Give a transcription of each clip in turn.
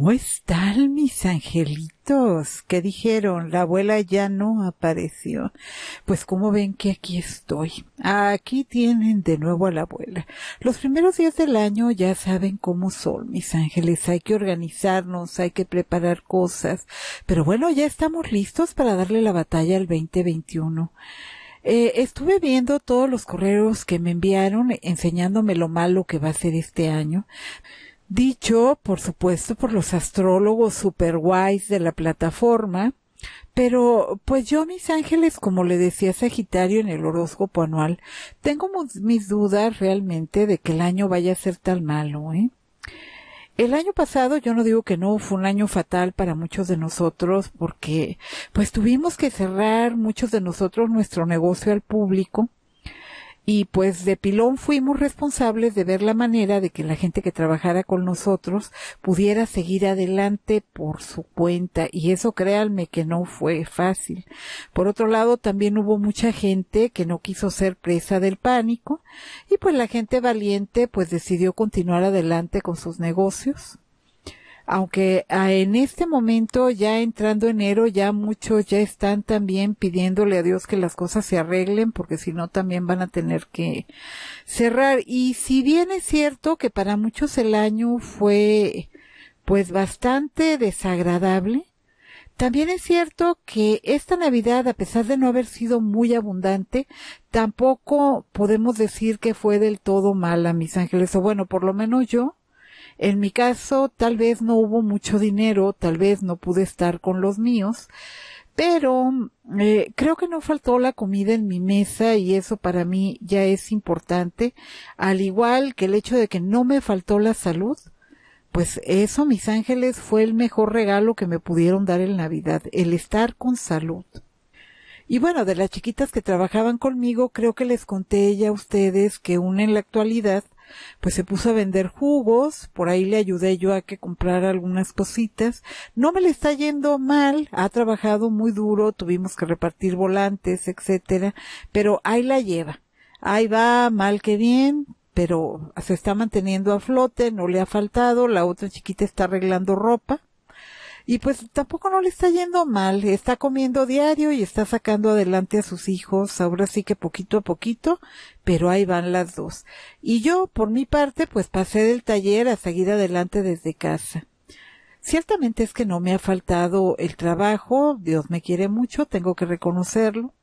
¿Cómo están mis angelitos? ¿Qué dijeron? La abuela ya no apareció. Pues ¿cómo ven que aquí estoy. Aquí tienen de nuevo a la abuela. Los primeros días del año ya saben cómo son mis ángeles. Hay que organizarnos, hay que preparar cosas. Pero bueno, ya estamos listos para darle la batalla al 2021. Eh, estuve viendo todos los correos que me enviaron enseñándome lo malo que va a ser este año dicho, por supuesto, por los astrólogos super guays de la plataforma, pero pues yo mis ángeles, como le decía Sagitario en el horóscopo anual, tengo mis dudas realmente de que el año vaya a ser tan malo, ¿eh? El año pasado, yo no digo que no, fue un año fatal para muchos de nosotros porque pues tuvimos que cerrar muchos de nosotros nuestro negocio al público y pues de pilón fuimos responsables de ver la manera de que la gente que trabajara con nosotros pudiera seguir adelante por su cuenta. Y eso créanme que no fue fácil. Por otro lado, también hubo mucha gente que no quiso ser presa del pánico. Y pues la gente valiente pues decidió continuar adelante con sus negocios aunque ah, en este momento ya entrando enero ya muchos ya están también pidiéndole a Dios que las cosas se arreglen porque si no también van a tener que cerrar y si bien es cierto que para muchos el año fue pues bastante desagradable también es cierto que esta Navidad, a pesar de no haber sido muy abundante, tampoco podemos decir que fue del todo mala, mis ángeles, o bueno, por lo menos yo en mi caso, tal vez no hubo mucho dinero, tal vez no pude estar con los míos, pero eh, creo que no faltó la comida en mi mesa y eso para mí ya es importante, al igual que el hecho de que no me faltó la salud. Pues eso, mis ángeles, fue el mejor regalo que me pudieron dar en Navidad, el estar con salud. Y bueno, de las chiquitas que trabajaban conmigo, creo que les conté ya a ustedes que una en la actualidad pues se puso a vender jugos, por ahí le ayudé yo a que comprara algunas cositas. No me le está yendo mal, ha trabajado muy duro, tuvimos que repartir volantes, etcétera, pero ahí la lleva. Ahí va, mal que bien, pero se está manteniendo a flote, no le ha faltado, la otra chiquita está arreglando ropa. Y pues tampoco no le está yendo mal, está comiendo diario y está sacando adelante a sus hijos, ahora sí que poquito a poquito, pero ahí van las dos. Y yo, por mi parte, pues pasé del taller a seguir adelante desde casa. Ciertamente es que no me ha faltado el trabajo, Dios me quiere mucho, tengo que reconocerlo.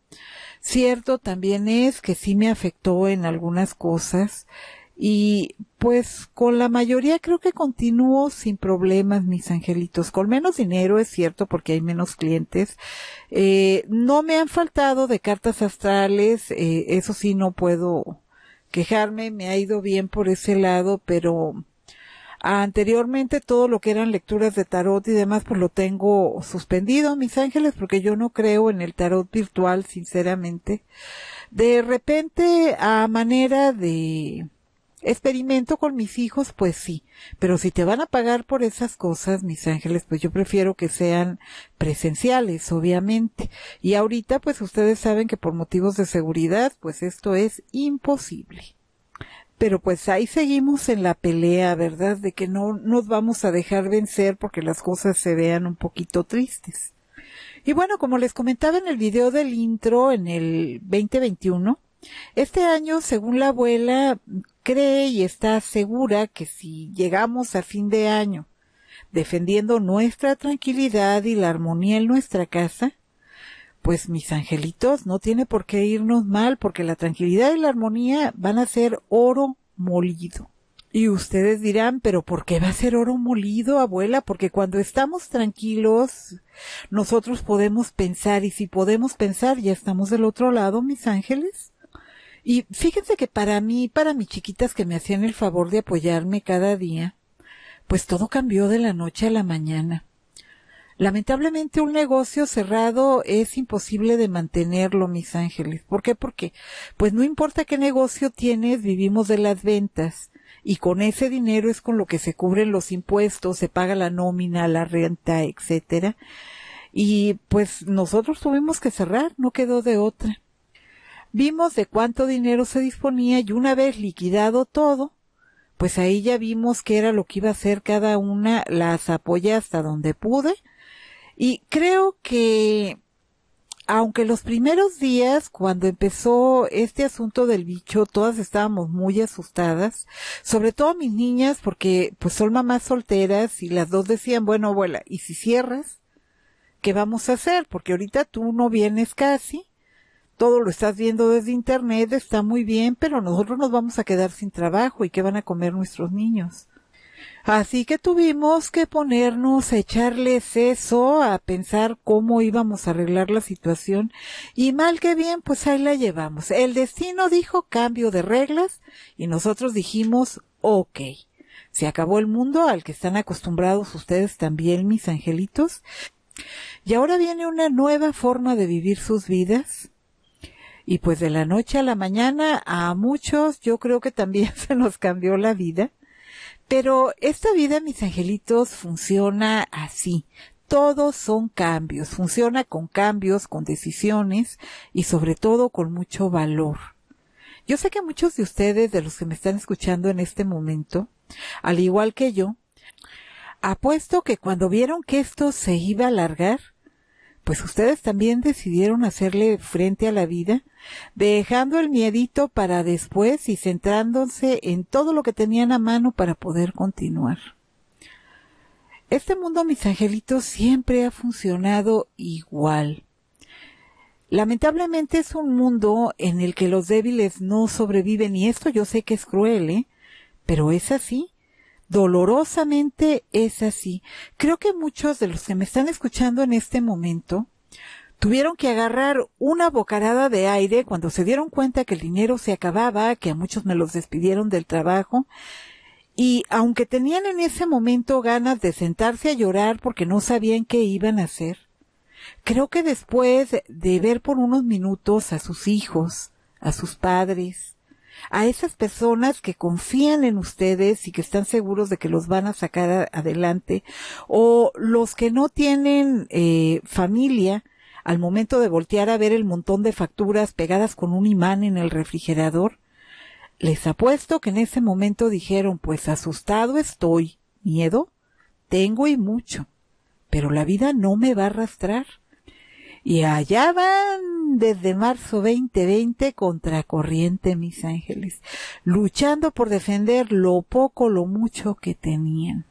Cierto también es que sí me afectó en algunas cosas y pues con la mayoría creo que continúo sin problemas, mis angelitos. Con menos dinero, es cierto, porque hay menos clientes. Eh, no me han faltado de cartas astrales, eh, eso sí no puedo quejarme, me ha ido bien por ese lado, pero anteriormente todo lo que eran lecturas de tarot y demás, pues lo tengo suspendido, mis ángeles, porque yo no creo en el tarot virtual, sinceramente. De repente, a manera de experimento con mis hijos, pues sí, pero si te van a pagar por esas cosas, mis ángeles, pues yo prefiero que sean presenciales, obviamente. Y ahorita, pues ustedes saben que por motivos de seguridad, pues esto es imposible. Pero pues ahí seguimos en la pelea, ¿verdad? De que no nos vamos a dejar vencer porque las cosas se vean un poquito tristes. Y bueno, como les comentaba en el video del intro en el 2021, este año, según la abuela, cree y está segura que si llegamos a fin de año defendiendo nuestra tranquilidad y la armonía en nuestra casa, pues mis angelitos no tiene por qué irnos mal porque la tranquilidad y la armonía van a ser oro molido. Y ustedes dirán, pero ¿por qué va a ser oro molido, abuela? Porque cuando estamos tranquilos, nosotros podemos pensar y si podemos pensar ya estamos del otro lado, mis ángeles. Y fíjense que para mí, para mis chiquitas que me hacían el favor de apoyarme cada día, pues todo cambió de la noche a la mañana. Lamentablemente un negocio cerrado es imposible de mantenerlo, mis ángeles. ¿Por qué? Porque, pues no importa qué negocio tienes, vivimos de las ventas. Y con ese dinero es con lo que se cubren los impuestos, se paga la nómina, la renta, etcétera. Y pues nosotros tuvimos que cerrar, no quedó de otra. Vimos de cuánto dinero se disponía y una vez liquidado todo, pues ahí ya vimos que era lo que iba a hacer cada una, las apoyé hasta donde pude. Y creo que, aunque los primeros días, cuando empezó este asunto del bicho, todas estábamos muy asustadas, sobre todo mis niñas, porque pues son mamás solteras y las dos decían, bueno, abuela, ¿y si cierras? ¿Qué vamos a hacer? Porque ahorita tú no vienes casi todo lo estás viendo desde internet, está muy bien, pero nosotros nos vamos a quedar sin trabajo y qué van a comer nuestros niños. Así que tuvimos que ponernos a echarles eso, a pensar cómo íbamos a arreglar la situación y mal que bien, pues ahí la llevamos. El destino dijo cambio de reglas y nosotros dijimos, ok, se acabó el mundo al que están acostumbrados ustedes también, mis angelitos. Y ahora viene una nueva forma de vivir sus vidas y pues de la noche a la mañana a muchos yo creo que también se nos cambió la vida. Pero esta vida, mis angelitos, funciona así. Todos son cambios, funciona con cambios, con decisiones y sobre todo con mucho valor. Yo sé que muchos de ustedes, de los que me están escuchando en este momento, al igual que yo, apuesto que cuando vieron que esto se iba a alargar, pues ustedes también decidieron hacerle frente a la vida, dejando el miedito para después y centrándose en todo lo que tenían a mano para poder continuar. Este mundo, mis angelitos, siempre ha funcionado igual. Lamentablemente es un mundo en el que los débiles no sobreviven y esto yo sé que es cruel, ¿eh? pero es así. Dolorosamente es así. Creo que muchos de los que me están escuchando en este momento tuvieron que agarrar una bocarada de aire cuando se dieron cuenta que el dinero se acababa, que a muchos me los despidieron del trabajo. Y aunque tenían en ese momento ganas de sentarse a llorar porque no sabían qué iban a hacer, creo que después de ver por unos minutos a sus hijos, a sus padres, a esas personas que confían en ustedes y que están seguros de que los van a sacar adelante, o los que no tienen eh, familia, al momento de voltear a ver el montón de facturas pegadas con un imán en el refrigerador, les apuesto que en ese momento dijeron, pues asustado estoy, miedo, tengo y mucho, pero la vida no me va a arrastrar. Y allá van desde marzo 2020 contra corriente, mis ángeles, luchando por defender lo poco, lo mucho que tenían.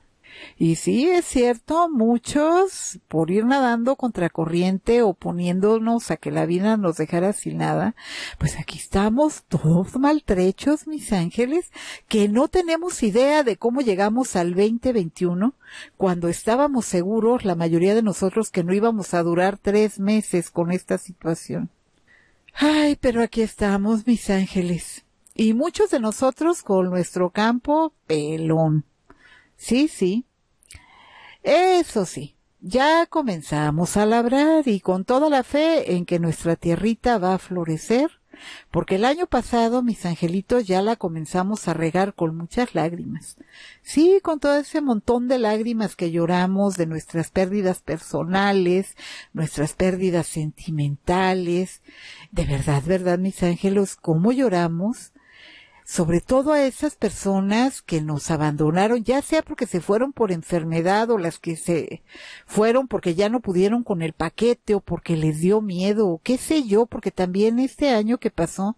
Y sí, es cierto, muchos por ir nadando contracorriente o poniéndonos a que la vida nos dejara sin nada, pues aquí estamos todos maltrechos, mis ángeles, que no tenemos idea de cómo llegamos al 2021 cuando estábamos seguros, la mayoría de nosotros, que no íbamos a durar tres meses con esta situación. Ay, pero aquí estamos, mis ángeles. Y muchos de nosotros con nuestro campo pelón. Sí, sí. Eso sí, ya comenzamos a labrar y con toda la fe en que nuestra tierrita va a florecer, porque el año pasado, mis angelitos, ya la comenzamos a regar con muchas lágrimas. Sí, con todo ese montón de lágrimas que lloramos de nuestras pérdidas personales, nuestras pérdidas sentimentales. De verdad, verdad, mis ángelos, cómo lloramos sobre todo a esas personas que nos abandonaron, ya sea porque se fueron por enfermedad o las que se fueron porque ya no pudieron con el paquete o porque les dio miedo o qué sé yo, porque también este año que pasó,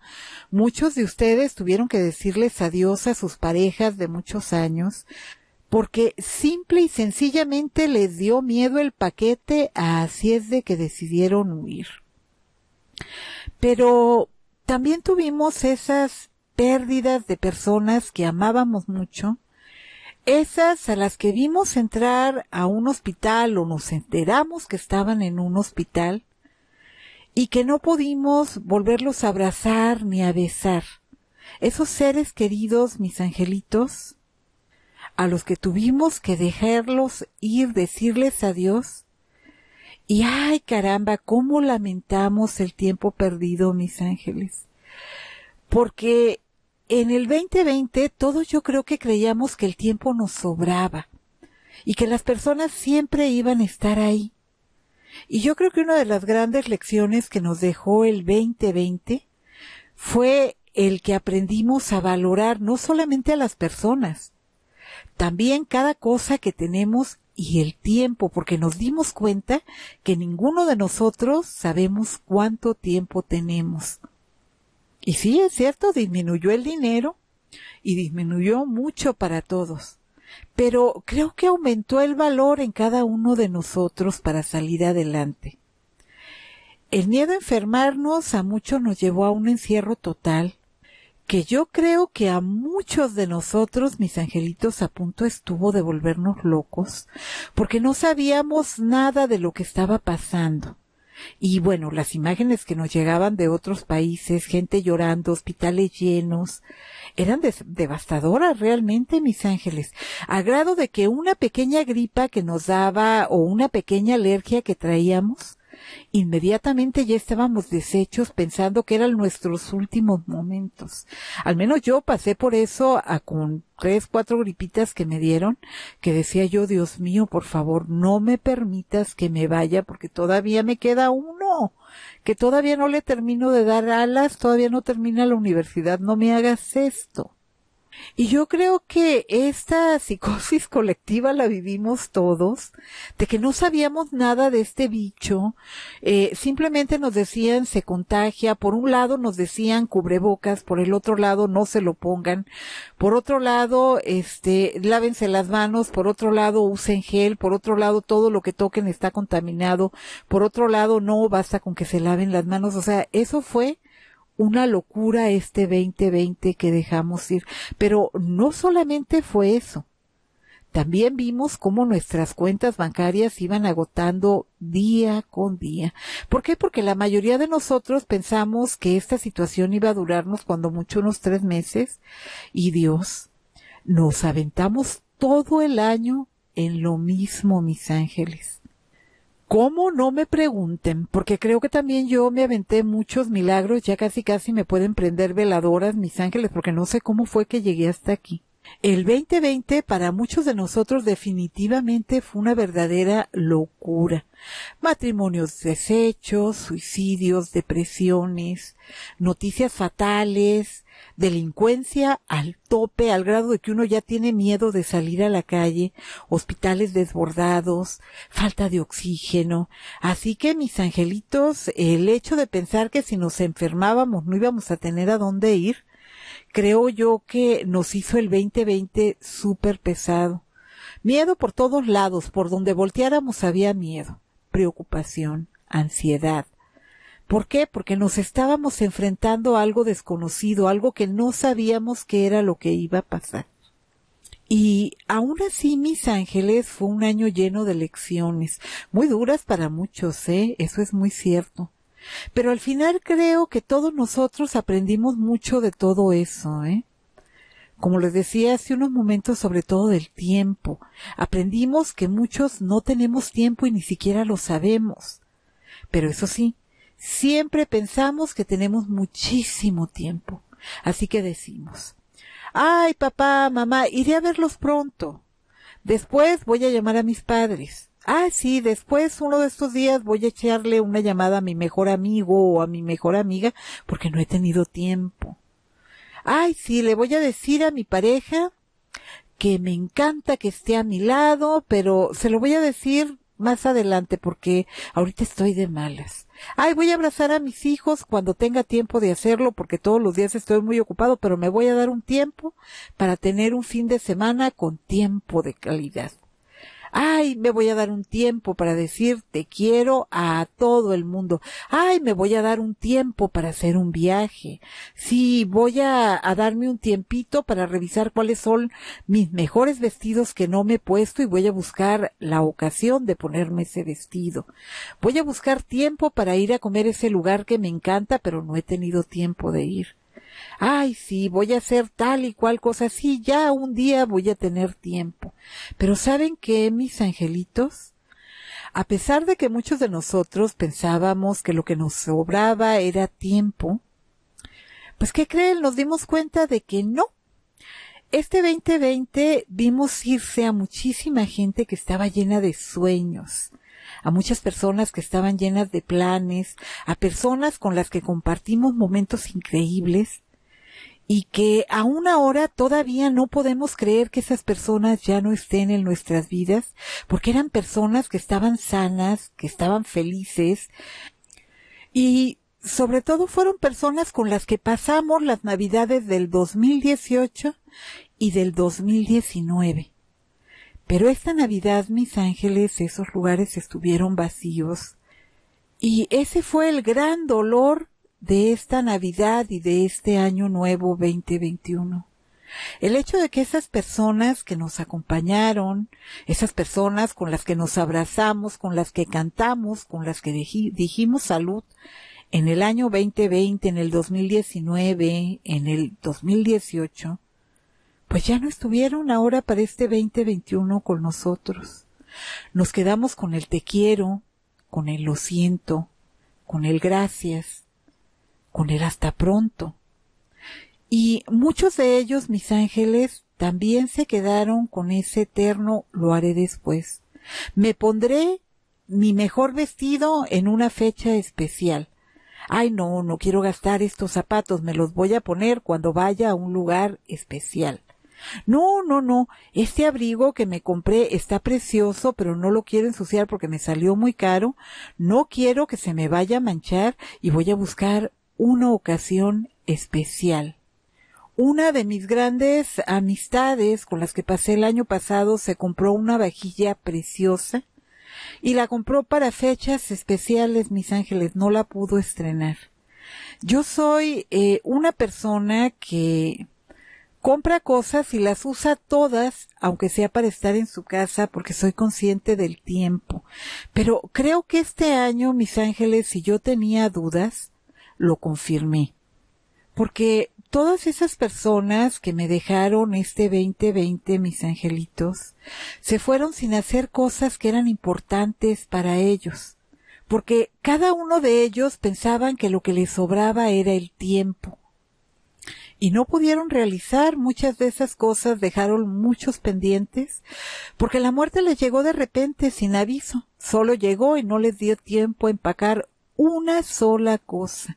muchos de ustedes tuvieron que decirles adiós a sus parejas de muchos años, porque simple y sencillamente les dio miedo el paquete, así es de que decidieron huir. Pero también tuvimos esas pérdidas de personas que amábamos mucho, esas a las que vimos entrar a un hospital o nos enteramos que estaban en un hospital y que no pudimos volverlos a abrazar ni a besar. Esos seres queridos, mis angelitos, a los que tuvimos que dejarlos ir, decirles adiós. Y ay caramba, cómo lamentamos el tiempo perdido, mis ángeles. Porque en el 2020 todos yo creo que creíamos que el tiempo nos sobraba y que las personas siempre iban a estar ahí. Y yo creo que una de las grandes lecciones que nos dejó el 2020 fue el que aprendimos a valorar no solamente a las personas, también cada cosa que tenemos y el tiempo, porque nos dimos cuenta que ninguno de nosotros sabemos cuánto tiempo tenemos. Y sí, es cierto, disminuyó el dinero y disminuyó mucho para todos. Pero creo que aumentó el valor en cada uno de nosotros para salir adelante. El miedo a enfermarnos a muchos nos llevó a un encierro total, que yo creo que a muchos de nosotros, mis angelitos, a punto estuvo de volvernos locos, porque no sabíamos nada de lo que estaba pasando. Y bueno, las imágenes que nos llegaban de otros países, gente llorando, hospitales llenos, eran devastadoras realmente, mis ángeles, a grado de que una pequeña gripa que nos daba o una pequeña alergia que traíamos Inmediatamente ya estábamos deshechos pensando que eran nuestros últimos momentos. Al menos yo pasé por eso a con tres, cuatro gripitas que me dieron, que decía yo, Dios mío, por favor, no me permitas que me vaya porque todavía me queda uno, que todavía no le termino de dar alas, todavía no termina la universidad, no me hagas esto. Y yo creo que esta psicosis colectiva la vivimos todos, de que no sabíamos nada de este bicho, eh, simplemente nos decían se contagia, por un lado nos decían cubrebocas, por el otro lado no se lo pongan, por otro lado, este, lávense las manos, por otro lado usen gel, por otro lado todo lo que toquen está contaminado, por otro lado no basta con que se laven las manos, o sea, eso fue una locura este 2020 que dejamos ir. Pero no solamente fue eso. También vimos cómo nuestras cuentas bancarias iban agotando día con día. ¿Por qué? Porque la mayoría de nosotros pensamos que esta situación iba a durarnos cuando mucho unos tres meses y Dios, nos aventamos todo el año en lo mismo, mis ángeles. ¿Cómo no me pregunten? Porque creo que también yo me aventé muchos milagros, ya casi casi me pueden prender veladoras mis ángeles, porque no sé cómo fue que llegué hasta aquí. El 2020 para muchos de nosotros definitivamente fue una verdadera locura. Matrimonios deshechos, suicidios, depresiones, noticias fatales, delincuencia al tope, al grado de que uno ya tiene miedo de salir a la calle, hospitales desbordados, falta de oxígeno. Así que, mis angelitos, el hecho de pensar que si nos enfermábamos no íbamos a tener a dónde ir, creo yo que nos hizo el 2020 súper pesado. Miedo por todos lados, por donde volteáramos había miedo, preocupación, ansiedad. ¿Por qué? Porque nos estábamos enfrentando a algo desconocido, algo que no sabíamos que era lo que iba a pasar. Y aún así, mis ángeles, fue un año lleno de lecciones, muy duras para muchos, ¿eh? Eso es muy cierto. Pero al final creo que todos nosotros aprendimos mucho de todo eso, ¿eh? Como les decía hace unos momentos, sobre todo del tiempo. Aprendimos que muchos no tenemos tiempo y ni siquiera lo sabemos. Pero eso sí, siempre pensamos que tenemos muchísimo tiempo. Así que decimos, ay papá, mamá, iré a verlos pronto. Después voy a llamar a mis padres ah, sí, después uno de estos días voy a echarle una llamada a mi mejor amigo o a mi mejor amiga porque no he tenido tiempo. Ay, sí, le voy a decir a mi pareja que me encanta que esté a mi lado, pero se lo voy a decir más adelante porque ahorita estoy de malas. Ay, voy a abrazar a mis hijos cuando tenga tiempo de hacerlo porque todos los días estoy muy ocupado, pero me voy a dar un tiempo para tener un fin de semana con tiempo de calidad. Ay, me voy a dar un tiempo para decir te quiero a todo el mundo. Ay, me voy a dar un tiempo para hacer un viaje. Sí, voy a, a darme un tiempito para revisar cuáles son mis mejores vestidos que no me he puesto y voy a buscar la ocasión de ponerme ese vestido. Voy a buscar tiempo para ir a comer ese lugar que me encanta pero no he tenido tiempo de ir ay, sí, voy a hacer tal y cual cosa, sí, ya un día voy a tener tiempo. Pero ¿saben qué, mis angelitos? A pesar de que muchos de nosotros pensábamos que lo que nos sobraba era tiempo, pues ¿qué creen? Nos dimos cuenta de que no. Este 2020 vimos irse a muchísima gente que estaba llena de sueños, a muchas personas que estaban llenas de planes, a personas con las que compartimos momentos increíbles, y que aún ahora todavía no podemos creer que esas personas ya no estén en nuestras vidas, porque eran personas que estaban sanas, que estaban felices y sobre todo fueron personas con las que pasamos las navidades del 2018 y del 2019. Pero esta Navidad, mis ángeles, esos lugares estuvieron vacíos. Y ese fue el gran dolor de esta Navidad y de este año nuevo 2021. El hecho de que esas personas que nos acompañaron, esas personas con las que nos abrazamos, con las que cantamos, con las que dijimos salud, en el año 2020, en el 2019, en el 2018, pues ya no estuvieron ahora para este 2021 con nosotros. Nos quedamos con el te quiero, con el lo siento, con el gracias, Poner hasta pronto. Y muchos de ellos, mis ángeles, también se quedaron con ese eterno lo haré después. Me pondré mi mejor vestido en una fecha especial. Ay, no, no quiero gastar estos zapatos, me los voy a poner cuando vaya a un lugar especial. No, no, no, este abrigo que me compré está precioso, pero no lo quiero ensuciar porque me salió muy caro. No quiero que se me vaya a manchar y voy a buscar una ocasión especial. Una de mis grandes amistades con las que pasé el año pasado se compró una vajilla preciosa y la compró para fechas especiales, mis ángeles, no la pudo estrenar. Yo soy eh, una persona que compra cosas y las usa todas, aunque sea para estar en su casa, porque soy consciente del tiempo. Pero creo que este año, mis ángeles, si yo tenía dudas, lo confirmé. Porque todas esas personas que me dejaron este 2020, mis angelitos, se fueron sin hacer cosas que eran importantes para ellos, porque cada uno de ellos pensaban que lo que les sobraba era el tiempo. Y no pudieron realizar muchas de esas cosas, dejaron muchos pendientes, porque la muerte les llegó de repente, sin aviso. Solo llegó y no les dio tiempo a empacar una sola cosa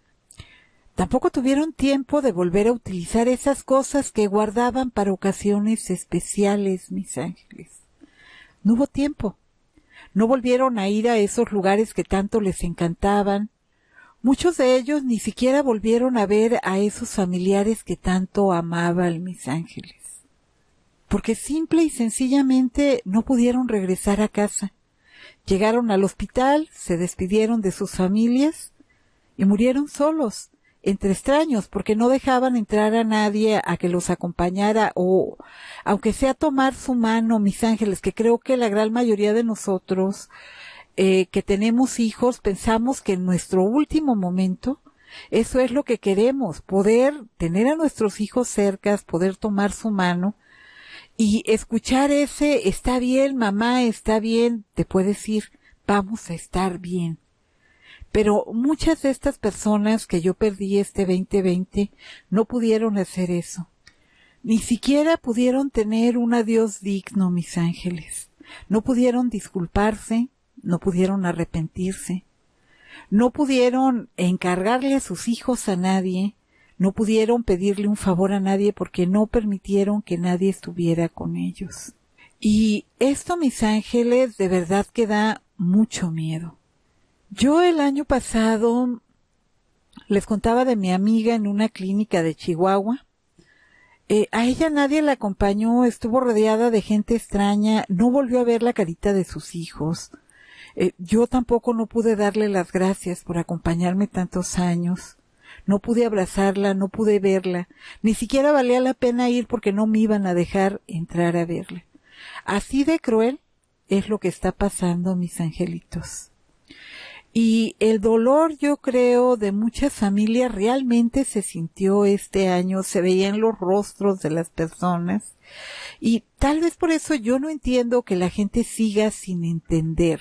Tampoco tuvieron tiempo de volver a utilizar esas cosas que guardaban para ocasiones especiales, mis ángeles. No hubo tiempo. No volvieron a ir a esos lugares que tanto les encantaban. Muchos de ellos ni siquiera volvieron a ver a esos familiares que tanto amaban, mis ángeles. Porque simple y sencillamente no pudieron regresar a casa. Llegaron al hospital, se despidieron de sus familias y murieron solos entre extraños, porque no dejaban entrar a nadie a que los acompañara o, aunque sea tomar su mano, mis ángeles, que creo que la gran mayoría de nosotros eh, que tenemos hijos pensamos que en nuestro último momento eso es lo que queremos, poder tener a nuestros hijos cerca, poder tomar su mano y escuchar ese, está bien, mamá, está bien, te puedes ir, vamos a estar bien. Pero muchas de estas personas que yo perdí este 2020 no pudieron hacer eso. Ni siquiera pudieron tener un adiós digno, mis ángeles. No pudieron disculparse, no pudieron arrepentirse. No pudieron encargarle a sus hijos a nadie, no pudieron pedirle un favor a nadie porque no permitieron que nadie estuviera con ellos. Y esto, mis ángeles, de verdad que da mucho miedo. Yo el año pasado les contaba de mi amiga en una clínica de Chihuahua. Eh, a ella nadie la acompañó, estuvo rodeada de gente extraña, no volvió a ver la carita de sus hijos. Eh, yo tampoco no pude darle las gracias por acompañarme tantos años. No pude abrazarla, no pude verla. Ni siquiera valía la pena ir porque no me iban a dejar entrar a verla. Así de cruel es lo que está pasando, mis angelitos. Y el dolor, yo creo, de muchas familias realmente se sintió este año, se veía en los rostros de las personas. Y tal vez por eso yo no entiendo que la gente siga sin entender.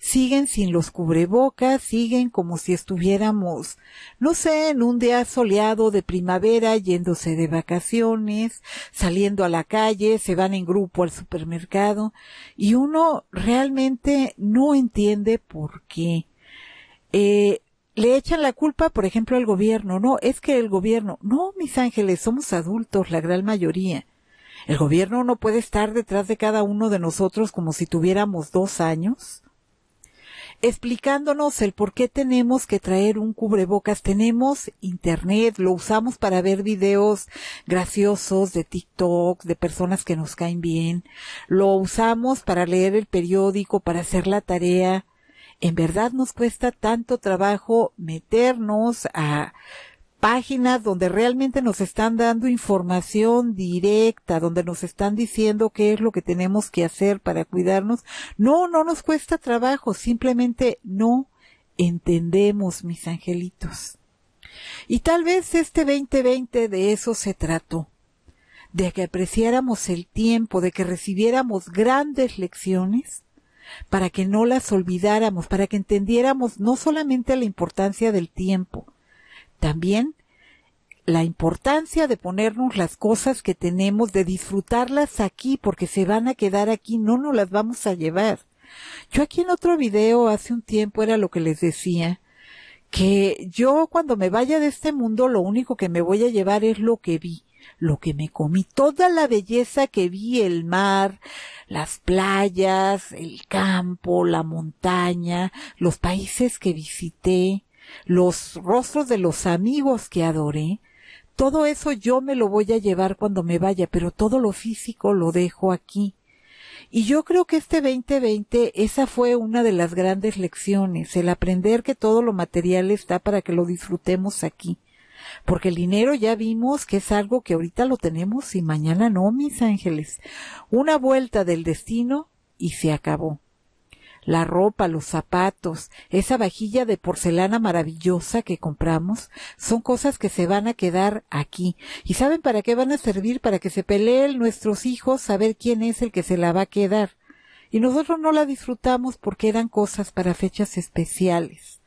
Siguen sin los cubrebocas, siguen como si estuviéramos, no sé, en un día soleado de primavera, yéndose de vacaciones, saliendo a la calle, se van en grupo al supermercado, y uno realmente no entiende por qué eh, le echan la culpa, por ejemplo, al gobierno. No, es que el gobierno. No, mis ángeles, somos adultos, la gran mayoría. El gobierno no puede estar detrás de cada uno de nosotros como si tuviéramos dos años explicándonos el por qué tenemos que traer un cubrebocas. Tenemos internet, lo usamos para ver videos graciosos de TikTok, de personas que nos caen bien, lo usamos para leer el periódico, para hacer la tarea, en verdad nos cuesta tanto trabajo meternos a páginas donde realmente nos están dando información directa, donde nos están diciendo qué es lo que tenemos que hacer para cuidarnos. No, no nos cuesta trabajo, simplemente no entendemos, mis angelitos. Y tal vez este 2020 de eso se trató, de que apreciáramos el tiempo, de que recibiéramos grandes lecciones para que no las olvidáramos, para que entendiéramos no solamente la importancia del tiempo, también la importancia de ponernos las cosas que tenemos, de disfrutarlas aquí, porque se van a quedar aquí, no nos las vamos a llevar. Yo aquí en otro video hace un tiempo era lo que les decía, que yo cuando me vaya de este mundo lo único que me voy a llevar es lo que vi lo que me comí, toda la belleza que vi, el mar, las playas, el campo, la montaña, los países que visité, los rostros de los amigos que adoré, todo eso yo me lo voy a llevar cuando me vaya, pero todo lo físico lo dejo aquí. Y yo creo que este 2020, esa fue una de las grandes lecciones, el aprender que todo lo material está para que lo disfrutemos aquí. Porque el dinero ya vimos que es algo que ahorita lo tenemos y mañana no, mis ángeles. Una vuelta del destino y se acabó. La ropa, los zapatos, esa vajilla de porcelana maravillosa que compramos, son cosas que se van a quedar aquí. ¿Y saben para qué van a servir? Para que se peleen nuestros hijos, saber quién es el que se la va a quedar. Y nosotros no la disfrutamos porque eran cosas para fechas especiales.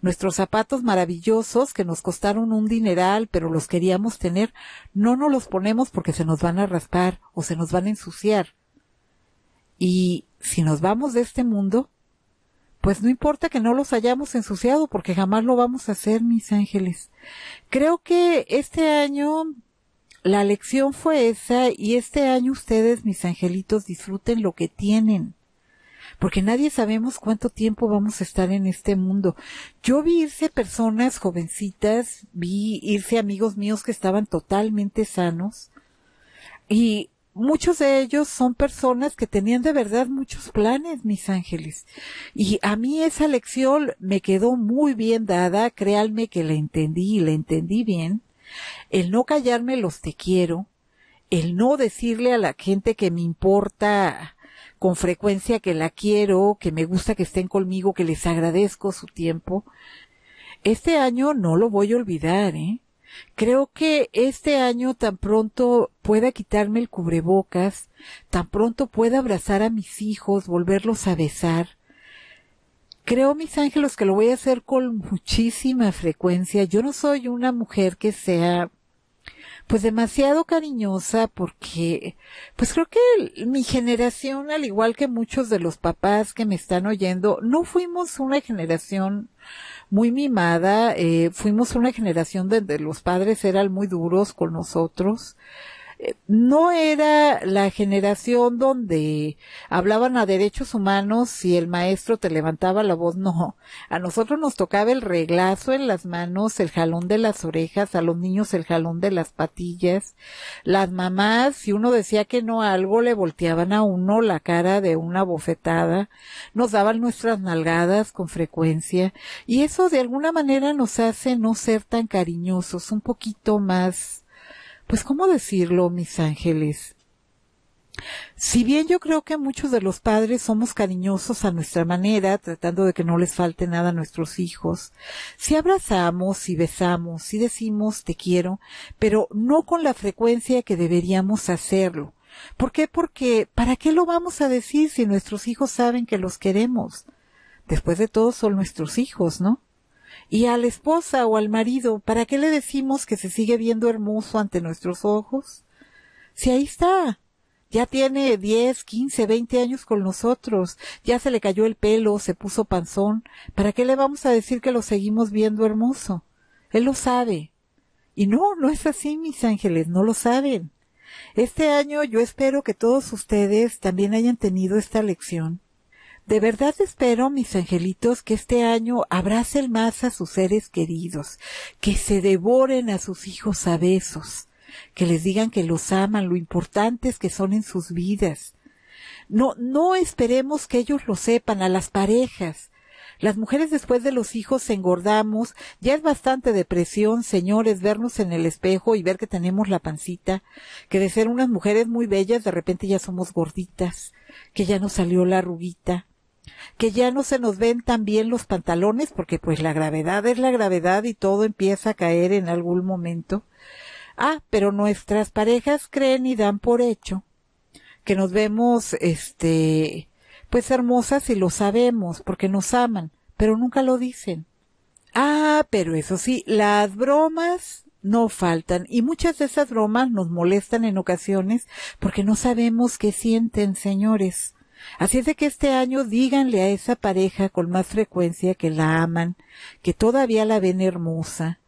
Nuestros zapatos maravillosos que nos costaron un dineral, pero los queríamos tener, no nos los ponemos porque se nos van a raspar o se nos van a ensuciar. Y si nos vamos de este mundo, pues no importa que no los hayamos ensuciado porque jamás lo vamos a hacer, mis ángeles. Creo que este año la lección fue esa y este año ustedes, mis angelitos, disfruten lo que tienen porque nadie sabemos cuánto tiempo vamos a estar en este mundo. Yo vi irse personas jovencitas, vi irse amigos míos que estaban totalmente sanos y muchos de ellos son personas que tenían de verdad muchos planes, mis ángeles. Y a mí esa lección me quedó muy bien dada, créanme que la entendí y la entendí bien. El no callarme los te quiero, el no decirle a la gente que me importa con frecuencia que la quiero, que me gusta que estén conmigo, que les agradezco su tiempo. Este año no lo voy a olvidar, ¿eh? Creo que este año tan pronto pueda quitarme el cubrebocas, tan pronto pueda abrazar a mis hijos, volverlos a besar. Creo, mis ángeles, que lo voy a hacer con muchísima frecuencia. Yo no soy una mujer que sea pues demasiado cariñosa porque pues creo que mi generación, al igual que muchos de los papás que me están oyendo, no fuimos una generación muy mimada, eh, fuimos una generación donde los padres eran muy duros con nosotros. Eh, no era la generación donde hablaban a derechos humanos y el maestro te levantaba la voz, no. A nosotros nos tocaba el reglazo en las manos, el jalón de las orejas, a los niños el jalón de las patillas. Las mamás, si uno decía que no a algo, le volteaban a uno la cara de una bofetada. Nos daban nuestras nalgadas con frecuencia. Y eso de alguna manera nos hace no ser tan cariñosos, un poquito más pues ¿cómo decirlo, mis ángeles? Si bien yo creo que muchos de los padres somos cariñosos a nuestra manera, tratando de que no les falte nada a nuestros hijos, si abrazamos, si besamos, si decimos te quiero, pero no con la frecuencia que deberíamos hacerlo. ¿Por qué? Porque ¿para qué lo vamos a decir si nuestros hijos saben que los queremos? Después de todo son nuestros hijos, ¿no? Y a la esposa o al marido, ¿para qué le decimos que se sigue viendo hermoso ante nuestros ojos? Si ahí está, ya tiene 10, 15, 20 años con nosotros, ya se le cayó el pelo, se puso panzón, ¿para qué le vamos a decir que lo seguimos viendo hermoso? Él lo sabe. Y no, no es así, mis ángeles, no lo saben. Este año yo espero que todos ustedes también hayan tenido esta lección de verdad espero, mis angelitos, que este año abracen más a sus seres queridos, que se devoren a sus hijos a besos, que les digan que los aman, lo importantes que son en sus vidas. No, no esperemos que ellos lo sepan, a las parejas. Las mujeres después de los hijos engordamos, ya es bastante depresión, señores, vernos en el espejo y ver que tenemos la pancita, que de ser unas mujeres muy bellas de repente ya somos gorditas, que ya nos salió la arruguita, que ya no se nos ven tan bien los pantalones, porque pues la gravedad es la gravedad y todo empieza a caer en algún momento. Ah, pero nuestras parejas creen y dan por hecho que nos vemos, este, pues hermosas y lo sabemos, porque nos aman, pero nunca lo dicen. Ah, pero eso sí, las bromas no faltan y muchas de esas bromas nos molestan en ocasiones porque no sabemos qué sienten, señores. Así es de que este año díganle a esa pareja con más frecuencia que la aman, que todavía la ven hermosa,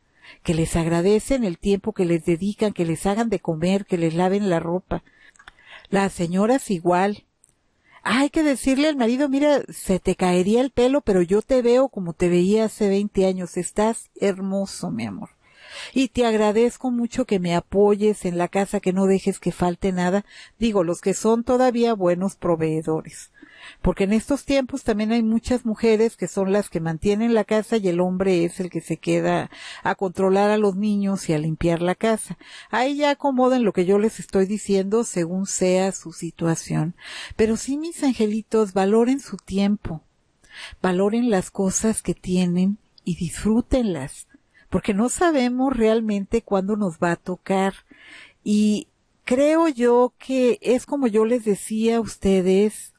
que les agradecen el tiempo que les dedican, que les hagan de comer, que les laven la ropa. Las señoras igual. Hay que decirle al marido, mira, se te caería el pelo, pero yo te veo como te veía hace 20 años. Estás hermoso, mi amor y te agradezco mucho que me apoyes en la casa, que no dejes que falte nada. Digo, los que son todavía buenos proveedores. Porque en estos tiempos también hay muchas mujeres que son las que mantienen la casa y el hombre es el que se queda a controlar a los niños y a limpiar la casa. Ahí ya acomoden lo que yo les estoy diciendo según sea su situación. Pero sí, mis angelitos, valoren su tiempo, valoren las cosas que tienen y disfrútenlas porque no sabemos realmente cuándo nos va a tocar. Y creo yo que es como yo les decía a ustedes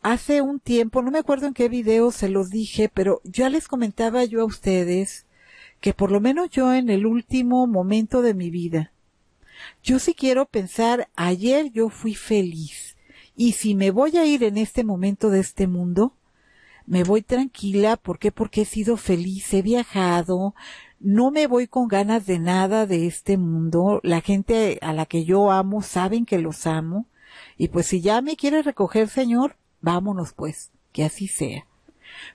hace un tiempo, no me acuerdo en qué video se los dije, pero ya les comentaba yo a ustedes que por lo menos yo en el último momento de mi vida, yo sí quiero pensar, ayer yo fui feliz y si me voy a ir en este momento de este mundo, me voy tranquila, ¿por qué? Porque he sido feliz, he viajado, no me voy con ganas de nada de este mundo, la gente a la que yo amo saben que los amo, y pues si ya me quiere recoger, Señor, vámonos pues, que así sea.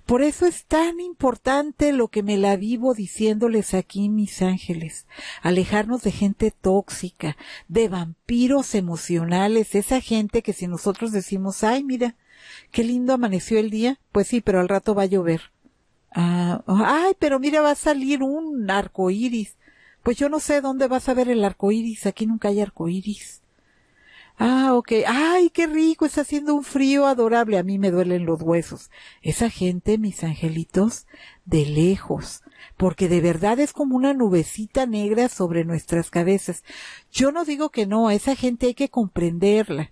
Por eso es tan importante lo que me la vivo diciéndoles aquí, mis ángeles. Alejarnos de gente tóxica, de vampiros emocionales, esa gente que si nosotros decimos, ay, mira, Qué lindo amaneció el día. Pues sí, pero al rato va a llover. Ah, ay, pero mira, va a salir un arco iris. Pues yo no sé dónde vas a ver el arco iris. Aquí nunca hay arco iris. Ah, ok. Ay, qué rico. Está haciendo un frío adorable. A mí me duelen los huesos. Esa gente, mis angelitos, de lejos. Porque de verdad es como una nubecita negra sobre nuestras cabezas. Yo no digo que no. Esa gente hay que comprenderla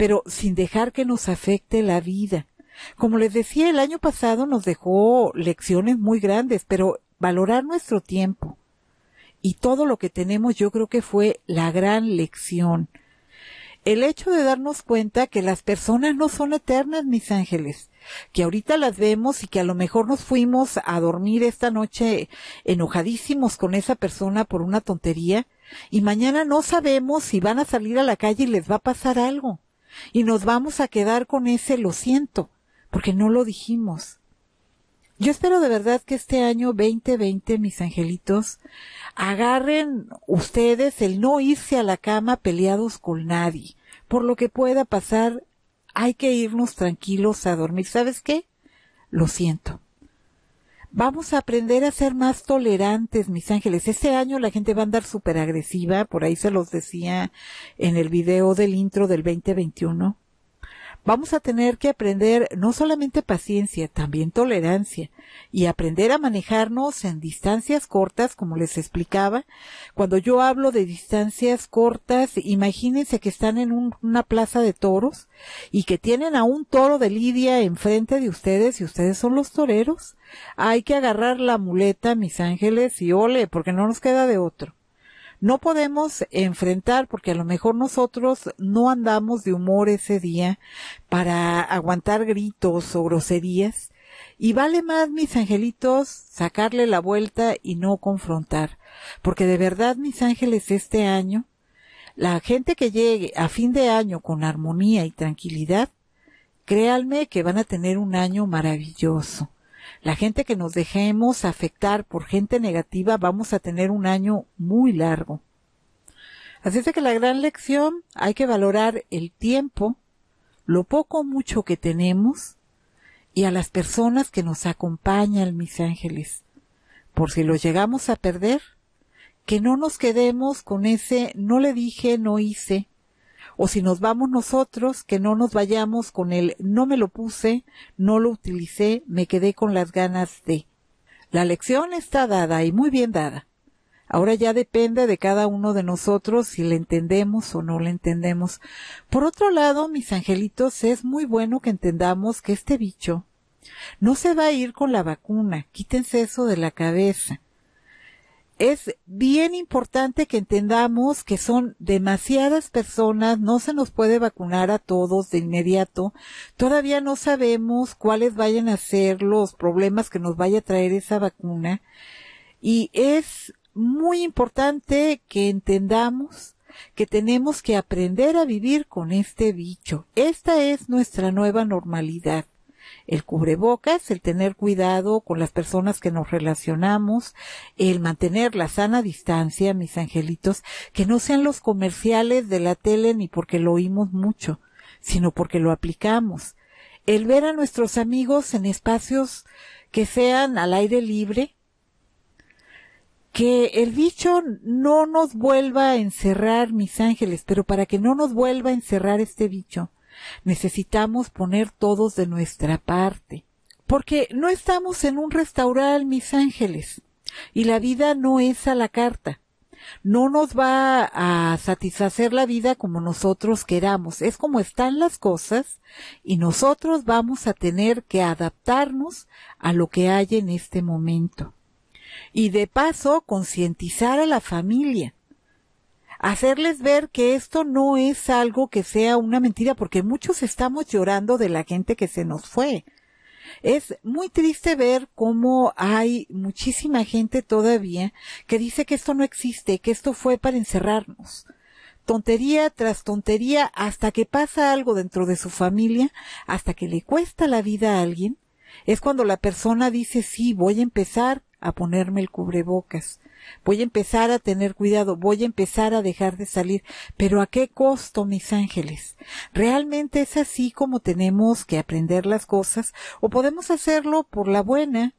pero sin dejar que nos afecte la vida. Como les decía, el año pasado nos dejó lecciones muy grandes, pero valorar nuestro tiempo y todo lo que tenemos yo creo que fue la gran lección. El hecho de darnos cuenta que las personas no son eternas, mis ángeles, que ahorita las vemos y que a lo mejor nos fuimos a dormir esta noche enojadísimos con esa persona por una tontería y mañana no sabemos si van a salir a la calle y les va a pasar algo. Y nos vamos a quedar con ese lo siento, porque no lo dijimos. Yo espero de verdad que este año 2020, mis angelitos, agarren ustedes el no irse a la cama peleados con nadie. Por lo que pueda pasar, hay que irnos tranquilos a dormir. ¿Sabes qué? Lo siento. Vamos a aprender a ser más tolerantes, mis ángeles. Este año la gente va a andar súper agresiva, por ahí se los decía en el video del intro del 2021. Vamos a tener que aprender no solamente paciencia, también tolerancia y aprender a manejarnos en distancias cortas, como les explicaba. Cuando yo hablo de distancias cortas, imagínense que están en una plaza de toros y que tienen a un toro de lidia enfrente de ustedes y ustedes son los toreros. Hay que agarrar la muleta, mis ángeles, y ole, porque no nos queda de otro no podemos enfrentar porque a lo mejor nosotros no andamos de humor ese día para aguantar gritos o groserías y vale más, mis angelitos, sacarle la vuelta y no confrontar, porque de verdad, mis ángeles, este año, la gente que llegue a fin de año con armonía y tranquilidad, créanme que van a tener un año maravilloso la gente que nos dejemos afectar por gente negativa vamos a tener un año muy largo. Así es que la gran lección hay que valorar el tiempo, lo poco o mucho que tenemos y a las personas que nos acompañan, mis ángeles. Por si lo llegamos a perder, que no nos quedemos con ese no le dije, no hice, o si nos vamos nosotros, que no nos vayamos con el no me lo puse, no lo utilicé, me quedé con las ganas de. La lección está dada y muy bien dada. Ahora ya depende de cada uno de nosotros si le entendemos o no le entendemos. Por otro lado, mis angelitos, es muy bueno que entendamos que este bicho no se va a ir con la vacuna. Quítense eso de la cabeza es bien importante que entendamos que son demasiadas personas, no se nos puede vacunar a todos de inmediato. Todavía no sabemos cuáles vayan a ser los problemas que nos vaya a traer esa vacuna. Y es muy importante que entendamos que tenemos que aprender a vivir con este bicho. Esta es nuestra nueva normalidad el cubrebocas, el tener cuidado con las personas que nos relacionamos, el mantener la sana distancia, mis angelitos, que no sean los comerciales de la tele ni porque lo oímos mucho, sino porque lo aplicamos. El ver a nuestros amigos en espacios que sean al aire libre, que el bicho no nos vuelva a encerrar, mis ángeles, pero para que no nos vuelva a encerrar este bicho, Necesitamos poner todos de nuestra parte, porque no estamos en un restaurante, mis ángeles, y la vida no es a la carta. No nos va a satisfacer la vida como nosotros queramos, es como están las cosas y nosotros vamos a tener que adaptarnos a lo que hay en este momento. Y de paso, concientizar a la familia hacerles ver que esto no es algo que sea una mentira, porque muchos estamos llorando de la gente que se nos fue. Es muy triste ver cómo hay muchísima gente todavía que dice que esto no existe, que esto fue para encerrarnos tontería tras tontería hasta que pasa algo dentro de su familia, hasta que le cuesta la vida a alguien, es cuando la persona dice, sí, voy a empezar a ponerme el cubrebocas. Voy a empezar a tener cuidado, voy a empezar a dejar de salir, pero ¿a qué costo, mis ángeles? ¿Realmente es así como tenemos que aprender las cosas o podemos hacerlo por la buena,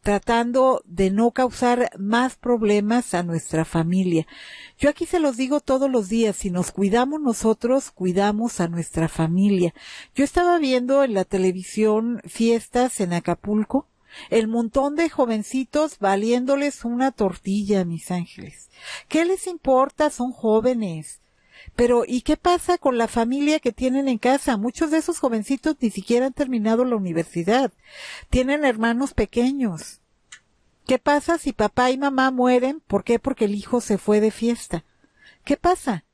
tratando de no causar más problemas a nuestra familia? Yo aquí se los digo todos los días, si nos cuidamos nosotros, cuidamos a nuestra familia. Yo estaba viendo en la televisión fiestas en Acapulco, el montón de jovencitos valiéndoles una tortilla, mis ángeles. ¿Qué les importa? Son jóvenes. Pero, ¿y qué pasa con la familia que tienen en casa? Muchos de esos jovencitos ni siquiera han terminado la universidad. Tienen hermanos pequeños. ¿Qué pasa si papá y mamá mueren? ¿Por qué? Porque el hijo se fue de fiesta. ¿Qué pasa?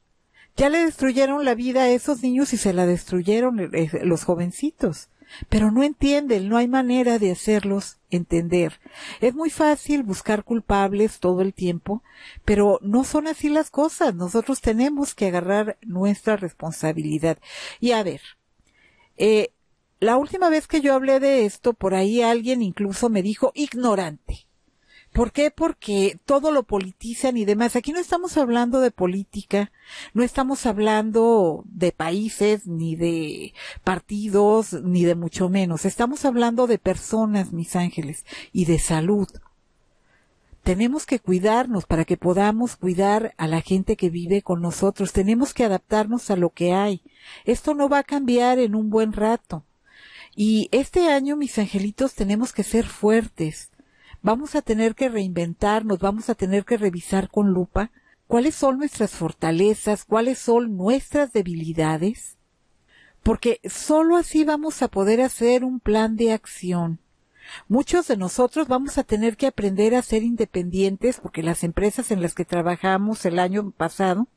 Ya le destruyeron la vida a esos niños y se la destruyeron eh, eh, los jovencitos pero no entienden, no hay manera de hacerlos entender. Es muy fácil buscar culpables todo el tiempo, pero no son así las cosas. Nosotros tenemos que agarrar nuestra responsabilidad. Y a ver, eh, la última vez que yo hablé de esto, por ahí alguien incluso me dijo ignorante. ¿Por qué? Porque todo lo politizan y demás. Aquí no estamos hablando de política, no estamos hablando de países, ni de partidos, ni de mucho menos. Estamos hablando de personas, mis ángeles, y de salud. Tenemos que cuidarnos para que podamos cuidar a la gente que vive con nosotros. Tenemos que adaptarnos a lo que hay. Esto no va a cambiar en un buen rato. Y este año, mis angelitos, tenemos que ser fuertes vamos a tener que reinventarnos, vamos a tener que revisar con lupa cuáles son nuestras fortalezas, cuáles son nuestras debilidades, porque sólo así vamos a poder hacer un plan de acción. Muchos de nosotros vamos a tener que aprender a ser independientes porque las empresas en las que trabajamos el año pasado,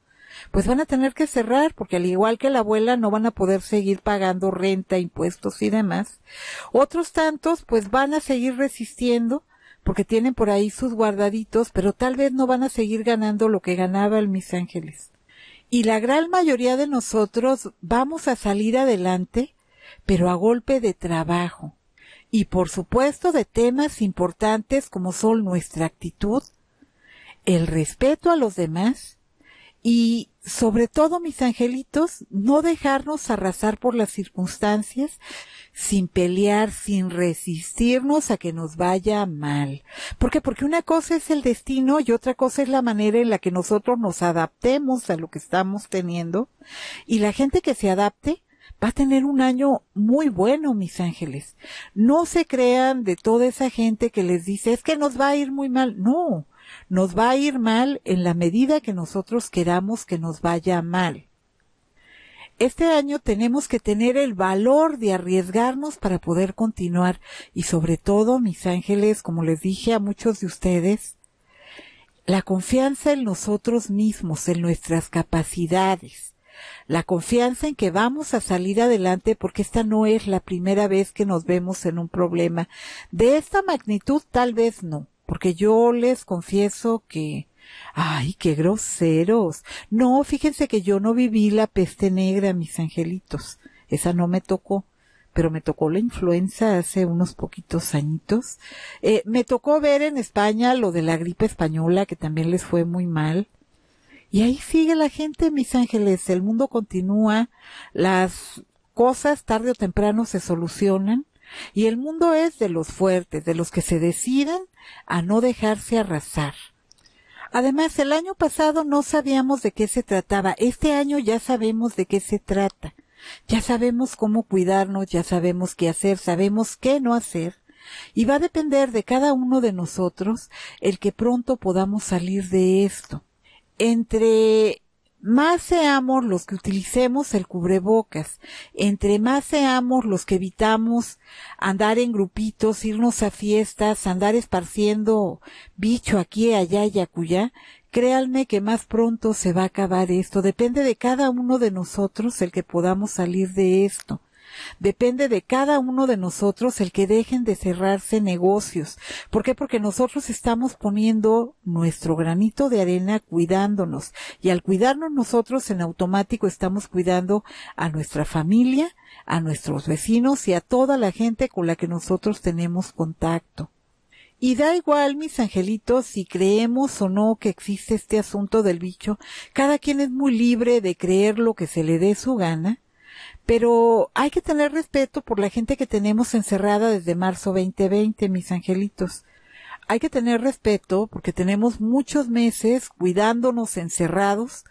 pues van a tener que cerrar porque al igual que la abuela no van a poder seguir pagando renta, impuestos y demás. Otros tantos pues van a seguir resistiendo porque tienen por ahí sus guardaditos, pero tal vez no van a seguir ganando lo que ganaba el Mis Ángeles. Y la gran mayoría de nosotros vamos a salir adelante, pero a golpe de trabajo. Y por supuesto de temas importantes como son nuestra actitud, el respeto a los demás y sobre todo, mis angelitos, no dejarnos arrasar por las circunstancias sin pelear, sin resistirnos a que nos vaya mal. ¿Por qué? Porque una cosa es el destino y otra cosa es la manera en la que nosotros nos adaptemos a lo que estamos teniendo. Y la gente que se adapte va a tener un año muy bueno, mis ángeles. No se crean de toda esa gente que les dice, es que nos va a ir muy mal. No, nos va a ir mal en la medida que nosotros queramos que nos vaya mal. Este año tenemos que tener el valor de arriesgarnos para poder continuar y sobre todo, mis ángeles, como les dije a muchos de ustedes, la confianza en nosotros mismos, en nuestras capacidades, la confianza en que vamos a salir adelante porque esta no es la primera vez que nos vemos en un problema. De esta magnitud tal vez no, porque yo les confieso que, ay, qué groseros. No, fíjense que yo no viví la peste negra, mis angelitos. Esa no me tocó, pero me tocó la influenza hace unos poquitos añitos. Eh, me tocó ver en España lo de la gripe española, que también les fue muy mal. Y ahí sigue la gente, mis ángeles. El mundo continúa. Las cosas tarde o temprano se solucionan. Y el mundo es de los fuertes, de los que se deciden a no dejarse arrasar. Además, el año pasado no sabíamos de qué se trataba. Este año ya sabemos de qué se trata. Ya sabemos cómo cuidarnos, ya sabemos qué hacer, sabemos qué no hacer. Y va a depender de cada uno de nosotros el que pronto podamos salir de esto. Entre más seamos los que utilicemos el cubrebocas, entre más seamos los que evitamos andar en grupitos, irnos a fiestas, andar esparciendo bicho aquí, allá y acullá, créanme que más pronto se va a acabar esto. Depende de cada uno de nosotros el que podamos salir de esto. Depende de cada uno de nosotros el que dejen de cerrarse negocios. ¿Por qué? Porque nosotros estamos poniendo nuestro granito de arena cuidándonos. Y al cuidarnos nosotros en automático estamos cuidando a nuestra familia, a nuestros vecinos y a toda la gente con la que nosotros tenemos contacto. Y da igual, mis angelitos, si creemos o no que existe este asunto del bicho, cada quien es muy libre de creer lo que se le dé su gana pero hay que tener respeto por la gente que tenemos encerrada desde marzo 2020, mis angelitos. Hay que tener respeto porque tenemos muchos meses cuidándonos encerrados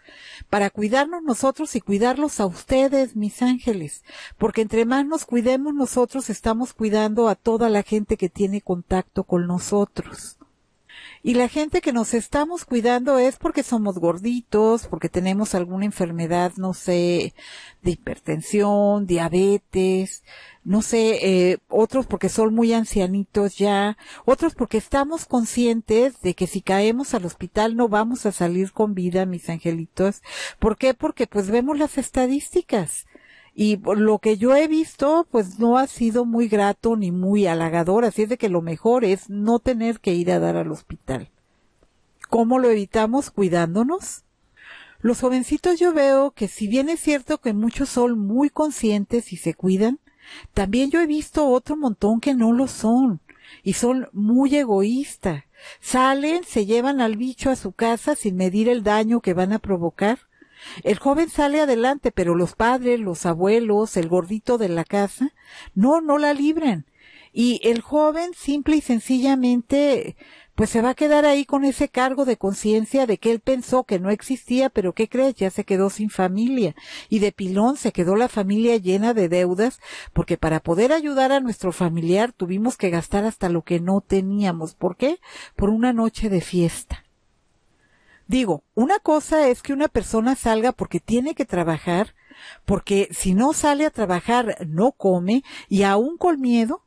para cuidarnos nosotros y cuidarlos a ustedes, mis ángeles, porque entre más nos cuidemos nosotros estamos cuidando a toda la gente que tiene contacto con nosotros. Y la gente que nos estamos cuidando es porque somos gorditos, porque tenemos alguna enfermedad, no sé, de hipertensión, diabetes, no sé, eh, otros porque son muy ancianitos ya, otros porque estamos conscientes de que si caemos al hospital no vamos a salir con vida, mis angelitos. ¿Por qué? Porque pues vemos las estadísticas y por lo que yo he visto pues no ha sido muy grato ni muy halagador, así es de que lo mejor es no tener que ir a dar al hospital. ¿Cómo lo evitamos? Cuidándonos. Los jovencitos yo veo que si bien es cierto que muchos son muy conscientes y se cuidan, también yo he visto otro montón que no lo son y son muy egoístas. Salen, se llevan al bicho a su casa sin medir el daño que van a provocar el joven sale adelante, pero los padres, los abuelos, el gordito de la casa, no, no la libran. Y el joven simple y sencillamente, pues se va a quedar ahí con ese cargo de conciencia de que él pensó que no existía, pero ¿qué crees? Ya se quedó sin familia. Y de pilón se quedó la familia llena de deudas, porque para poder ayudar a nuestro familiar tuvimos que gastar hasta lo que no teníamos. ¿Por qué? Por una noche de fiesta. Digo, una cosa es que una persona salga porque tiene que trabajar, porque si no sale a trabajar no come y aún con miedo,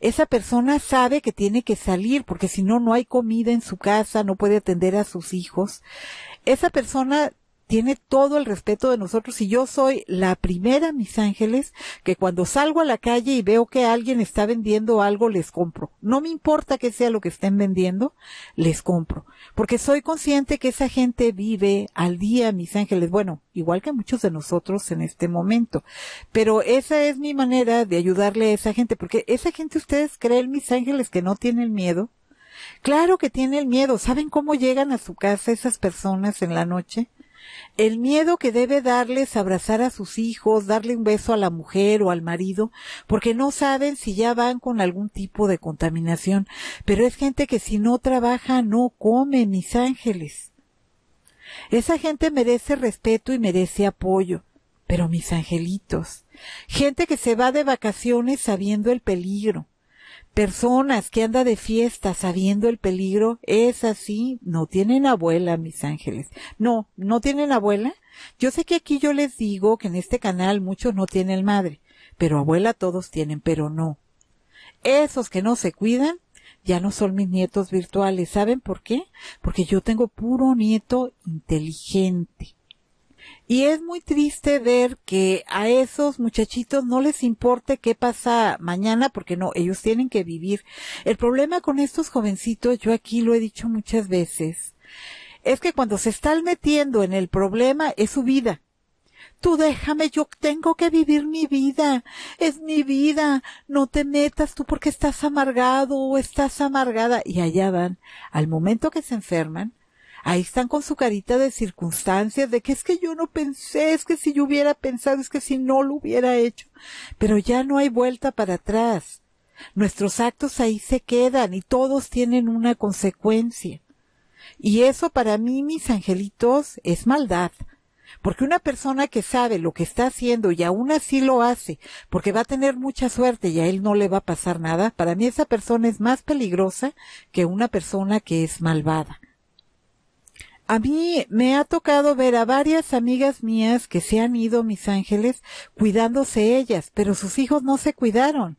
esa persona sabe que tiene que salir porque si no, no hay comida en su casa, no puede atender a sus hijos. Esa persona tiene todo el respeto de nosotros y yo soy la primera, mis ángeles, que cuando salgo a la calle y veo que alguien está vendiendo algo, les compro. No me importa que sea lo que estén vendiendo, les compro. Porque soy consciente que esa gente vive al día, mis ángeles. Bueno, igual que muchos de nosotros en este momento. Pero esa es mi manera de ayudarle a esa gente, porque esa gente ustedes creen, mis ángeles, que no tienen miedo. Claro que tiene el miedo. ¿Saben cómo llegan a su casa esas personas en la noche? el miedo que debe darles abrazar a sus hijos, darle un beso a la mujer o al marido, porque no saben si ya van con algún tipo de contaminación. Pero es gente que si no trabaja no come, mis ángeles. Esa gente merece respeto y merece apoyo. Pero mis angelitos, gente que se va de vacaciones sabiendo el peligro, personas que anda de fiesta sabiendo el peligro, es así, no tienen abuela, mis ángeles. No, no tienen abuela. Yo sé que aquí yo les digo que en este canal muchos no tienen madre, pero abuela todos tienen, pero no. Esos que no se cuidan, ya no son mis nietos virtuales. ¿Saben por qué? Porque yo tengo puro nieto inteligente y es muy triste ver que a esos muchachitos no les importe qué pasa mañana, porque no, ellos tienen que vivir. El problema con estos jovencitos, yo aquí lo he dicho muchas veces, es que cuando se están metiendo en el problema es su vida. Tú déjame, yo tengo que vivir mi vida, es mi vida, no te metas tú porque estás amargado o estás amargada. Y allá van. Al momento que se enferman, Ahí están con su carita de circunstancias, de que es que yo no pensé, es que si yo hubiera pensado, es que si no lo hubiera hecho. Pero ya no hay vuelta para atrás. Nuestros actos ahí se quedan y todos tienen una consecuencia. Y eso para mí, mis angelitos, es maldad. Porque una persona que sabe lo que está haciendo y aún así lo hace, porque va a tener mucha suerte y a él no le va a pasar nada, para mí esa persona es más peligrosa que una persona que es malvada. A mí me ha tocado ver a varias amigas mías que se han ido, mis ángeles, cuidándose ellas, pero sus hijos no se cuidaron.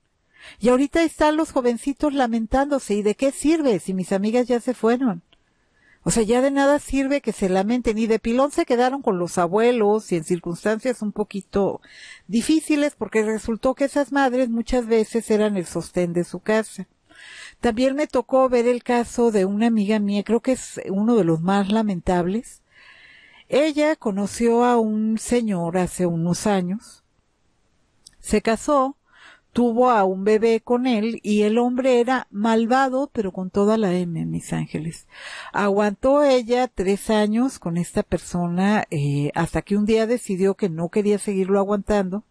Y ahorita están los jovencitos lamentándose. ¿Y de qué sirve si mis amigas ya se fueron? O sea, ya de nada sirve que se lamenten. Y de pilón se quedaron con los abuelos y en circunstancias un poquito difíciles porque resultó que esas madres muchas veces eran el sostén de su casa. También me tocó ver el caso de una amiga mía, creo que es uno de los más lamentables. Ella conoció a un señor hace unos años, se casó, tuvo a un bebé con él y el hombre era malvado, pero con toda la M, mis ángeles. Aguantó ella tres años con esta persona eh, hasta que un día decidió que no quería seguirlo aguantando.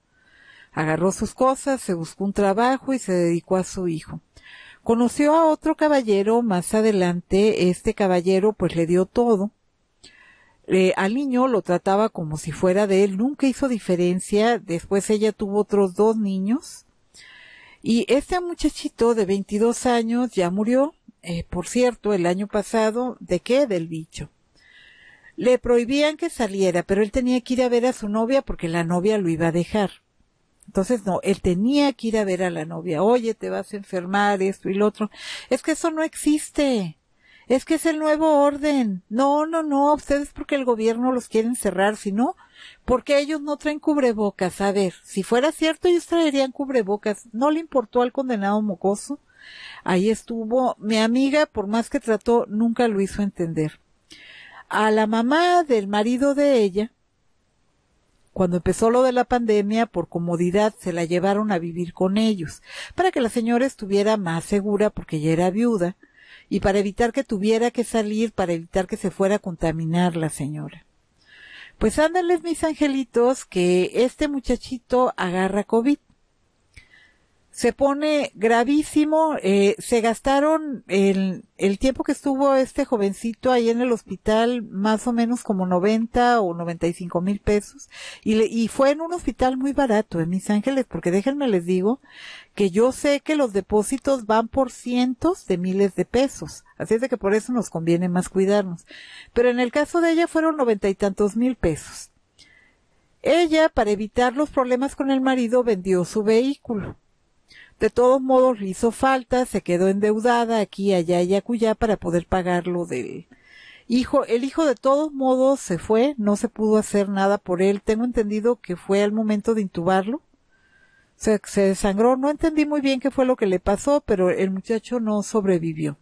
Agarró sus cosas, se buscó un trabajo y se dedicó a su hijo. Conoció a otro caballero más adelante, este caballero pues le dio todo. Eh, al niño lo trataba como si fuera de él, nunca hizo diferencia, después ella tuvo otros dos niños. Y este muchachito de 22 años ya murió, eh, por cierto, el año pasado, ¿de qué? Del bicho. Le prohibían que saliera, pero él tenía que ir a ver a su novia porque la novia lo iba a dejar. Entonces, no, él tenía que ir a ver a la novia, oye, te vas a enfermar, esto y lo otro. Es que eso no existe. Es que es el nuevo orden. No, no, no, ustedes porque el gobierno los quiere encerrar, si no, porque ellos no traen cubrebocas. A ver, si fuera cierto, ellos traerían cubrebocas. No le importó al condenado mocoso. Ahí estuvo. Mi amiga, por más que trató, nunca lo hizo entender. A la mamá del marido de ella, cuando empezó lo de la pandemia, por comodidad se la llevaron a vivir con ellos, para que la señora estuviera más segura porque ya era viuda, y para evitar que tuviera que salir, para evitar que se fuera a contaminar la señora. Pues ándales mis angelitos que este muchachito agarra COVID se pone gravísimo. Eh, se gastaron el, el tiempo que estuvo este jovencito ahí en el hospital, más o menos como 90 o 95 mil pesos. Y, le, y fue en un hospital muy barato en Mis Ángeles, porque déjenme les digo que yo sé que los depósitos van por cientos de miles de pesos. Así es de que por eso nos conviene más cuidarnos. Pero en el caso de ella fueron noventa y tantos mil pesos. Ella, para evitar los problemas con el marido, vendió su vehículo de todos modos, le hizo falta, se quedó endeudada aquí, allá y acullá para poder pagarlo del hijo. El hijo de todos modos se fue, no se pudo hacer nada por él. Tengo entendido que fue al momento de intubarlo. Se, se desangró, no entendí muy bien qué fue lo que le pasó, pero el muchacho no sobrevivió.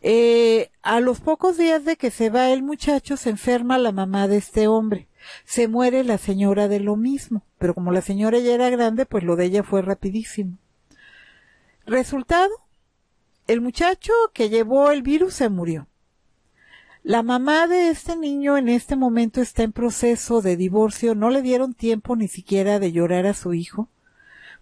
Eh, a los pocos días de que se va el muchacho se enferma la mamá de este hombre. Se muere la señora de lo mismo, pero como la señora ya era grande, pues lo de ella fue rapidísimo. Resultado, el muchacho que llevó el virus se murió. La mamá de este niño en este momento está en proceso de divorcio, no le dieron tiempo ni siquiera de llorar a su hijo,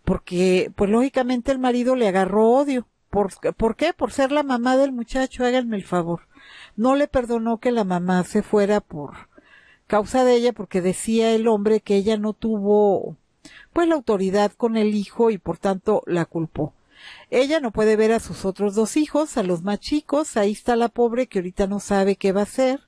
porque pues lógicamente el marido le agarró odio. ¿Por, ¿Por, qué? Por ser la mamá del muchacho, háganme el favor. No le perdonó que la mamá se fuera por causa de ella porque decía el hombre que ella no tuvo pues la autoridad con el hijo y por tanto la culpó. Ella no puede ver a sus otros dos hijos, a los más chicos, ahí está la pobre que ahorita no sabe qué va a hacer.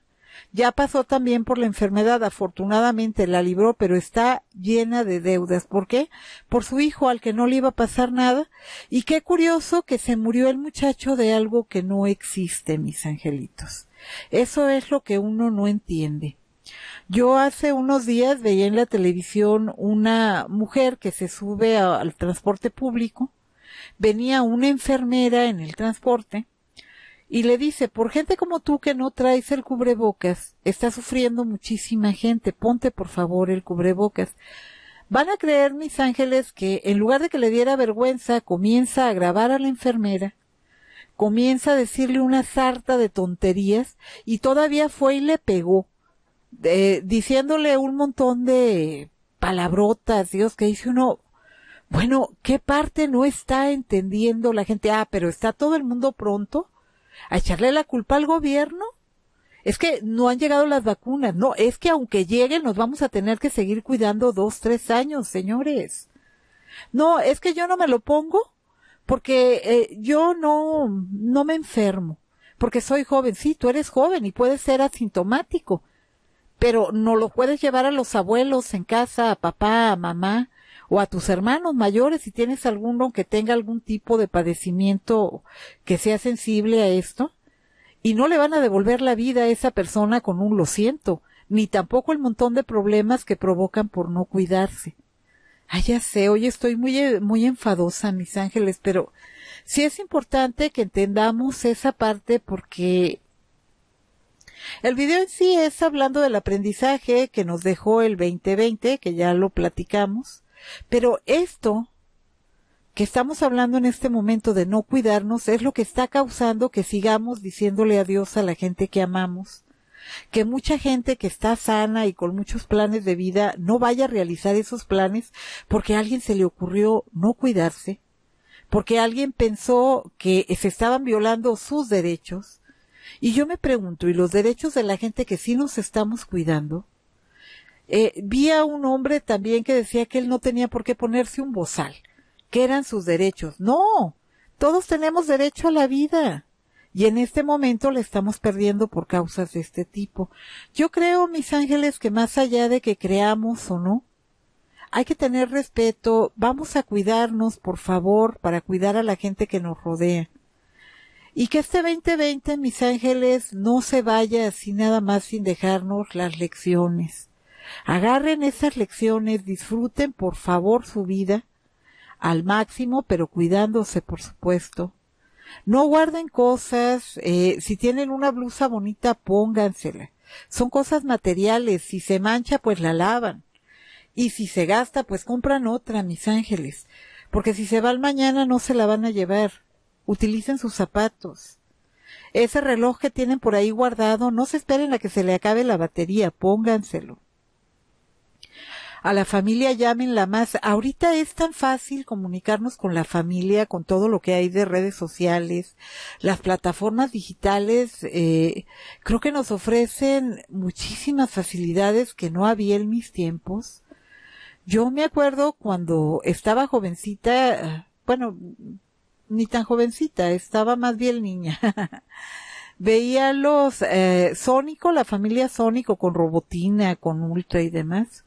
Ya pasó también por la enfermedad, afortunadamente la libró, pero está llena de deudas. ¿Por qué? Por su hijo al que no le iba a pasar nada. Y qué curioso que se murió el muchacho de algo que no existe, mis angelitos. Eso es lo que uno no entiende. Yo hace unos días veía en la televisión una mujer que se sube al transporte público, venía una enfermera en el transporte y le dice, por gente como tú que no traes el cubrebocas, está sufriendo muchísima gente, ponte por favor el cubrebocas. Van a creer, mis ángeles, que en lugar de que le diera vergüenza, comienza a grabar a la enfermera, comienza a decirle una sarta de tonterías y todavía fue y le pegó diciéndole un montón de palabrotas, Dios, que dice uno, bueno, ¿qué parte no está entendiendo la gente? Ah, pero está todo el mundo pronto a echarle la culpa al gobierno. Es que no han llegado las vacunas. No, es que aunque lleguen, nos vamos a tener que seguir cuidando dos, tres años, señores. No, es que yo no me lo pongo porque eh, yo no, no me enfermo, porque soy joven. Sí, tú eres joven y puedes ser asintomático, pero no lo puedes llevar a los abuelos en casa, a papá, a mamá o a tus hermanos mayores si tienes alguno que tenga algún tipo de padecimiento que sea sensible a esto. Y no le van a devolver la vida a esa persona con un lo siento, ni tampoco el montón de problemas que provocan por no cuidarse. Ah, ya sé, hoy estoy muy, eh, muy enfadosa, mis ángeles, pero sí es importante que entendamos esa parte porque el video en sí es hablando del aprendizaje que nos dejó el 2020, que ya lo platicamos, pero esto que estamos hablando en este momento de no cuidarnos es lo que está causando que sigamos diciéndole adiós a la gente que amamos, que mucha gente que está sana y con muchos planes de vida no vaya a realizar esos planes porque a alguien se le ocurrió no cuidarse, porque alguien pensó que se estaban violando sus derechos, y yo me pregunto, ¿y los derechos de la gente que sí nos estamos cuidando? Eh, vi a un hombre también que decía que él no tenía por qué ponerse un bozal, que eran sus derechos. No, todos tenemos derecho a la vida. Y en este momento le estamos perdiendo por causas de este tipo. Yo creo, mis ángeles, que más allá de que creamos o no, hay que tener respeto, vamos a cuidarnos, por favor, para cuidar a la gente que nos rodea. Y que este 2020, mis ángeles, no se vaya así nada más sin dejarnos las lecciones. Agarren esas lecciones, disfruten por favor su vida al máximo, pero cuidándose, por supuesto. No guarden cosas, eh, si tienen una blusa bonita, póngansela. Son cosas materiales, si se mancha, pues la lavan. Y si se gasta, pues compran otra, mis ángeles. Porque si se va al mañana, no se la van a llevar utilicen sus zapatos. Ese reloj que tienen por ahí guardado, no se esperen a que se le acabe la batería, pónganselo. A la familia llámenla más. Ahorita es tan fácil comunicarnos con la familia, con todo lo que hay de redes sociales. Las plataformas digitales eh, creo que nos ofrecen muchísimas facilidades que no había en mis tiempos. Yo me acuerdo cuando estaba jovencita, eh, bueno, ni tan jovencita, estaba más bien niña. Veía los eh, Sónico, la familia Sónico con Robotina, con Ultra y demás.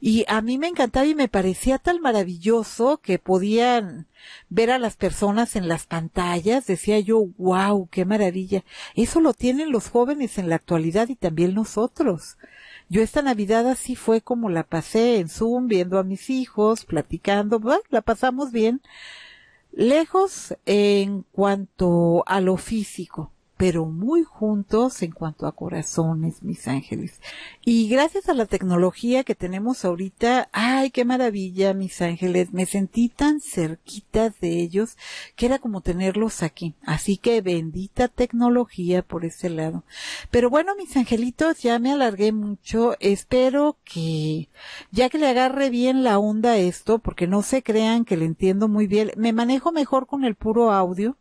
Y a mí me encantaba y me parecía tan maravilloso que podían ver a las personas en las pantallas. Decía yo, wow, qué maravilla. Eso lo tienen los jóvenes en la actualidad y también nosotros. Yo esta Navidad así fue como la pasé en Zoom, viendo a mis hijos, platicando, la pasamos bien, lejos en cuanto a lo físico pero muy juntos en cuanto a corazones, mis ángeles. Y gracias a la tecnología que tenemos ahorita, ay, qué maravilla, mis ángeles, me sentí tan cerquita de ellos que era como tenerlos aquí. Así que bendita tecnología por ese lado. Pero bueno, mis angelitos, ya me alargué mucho. Espero que ya que le agarre bien la onda esto, porque no se crean que le entiendo muy bien, me manejo mejor con el puro audio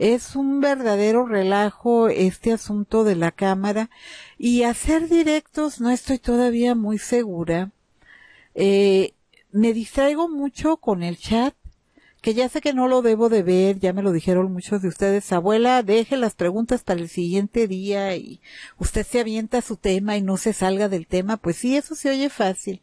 es un verdadero relajo este asunto de la cámara y hacer directos no estoy todavía muy segura. Eh, me distraigo mucho con el chat que ya sé que no lo debo de ver, ya me lo dijeron muchos de ustedes, abuela, deje las preguntas para el siguiente día y usted se avienta su tema y no se salga del tema, pues sí, eso se oye fácil.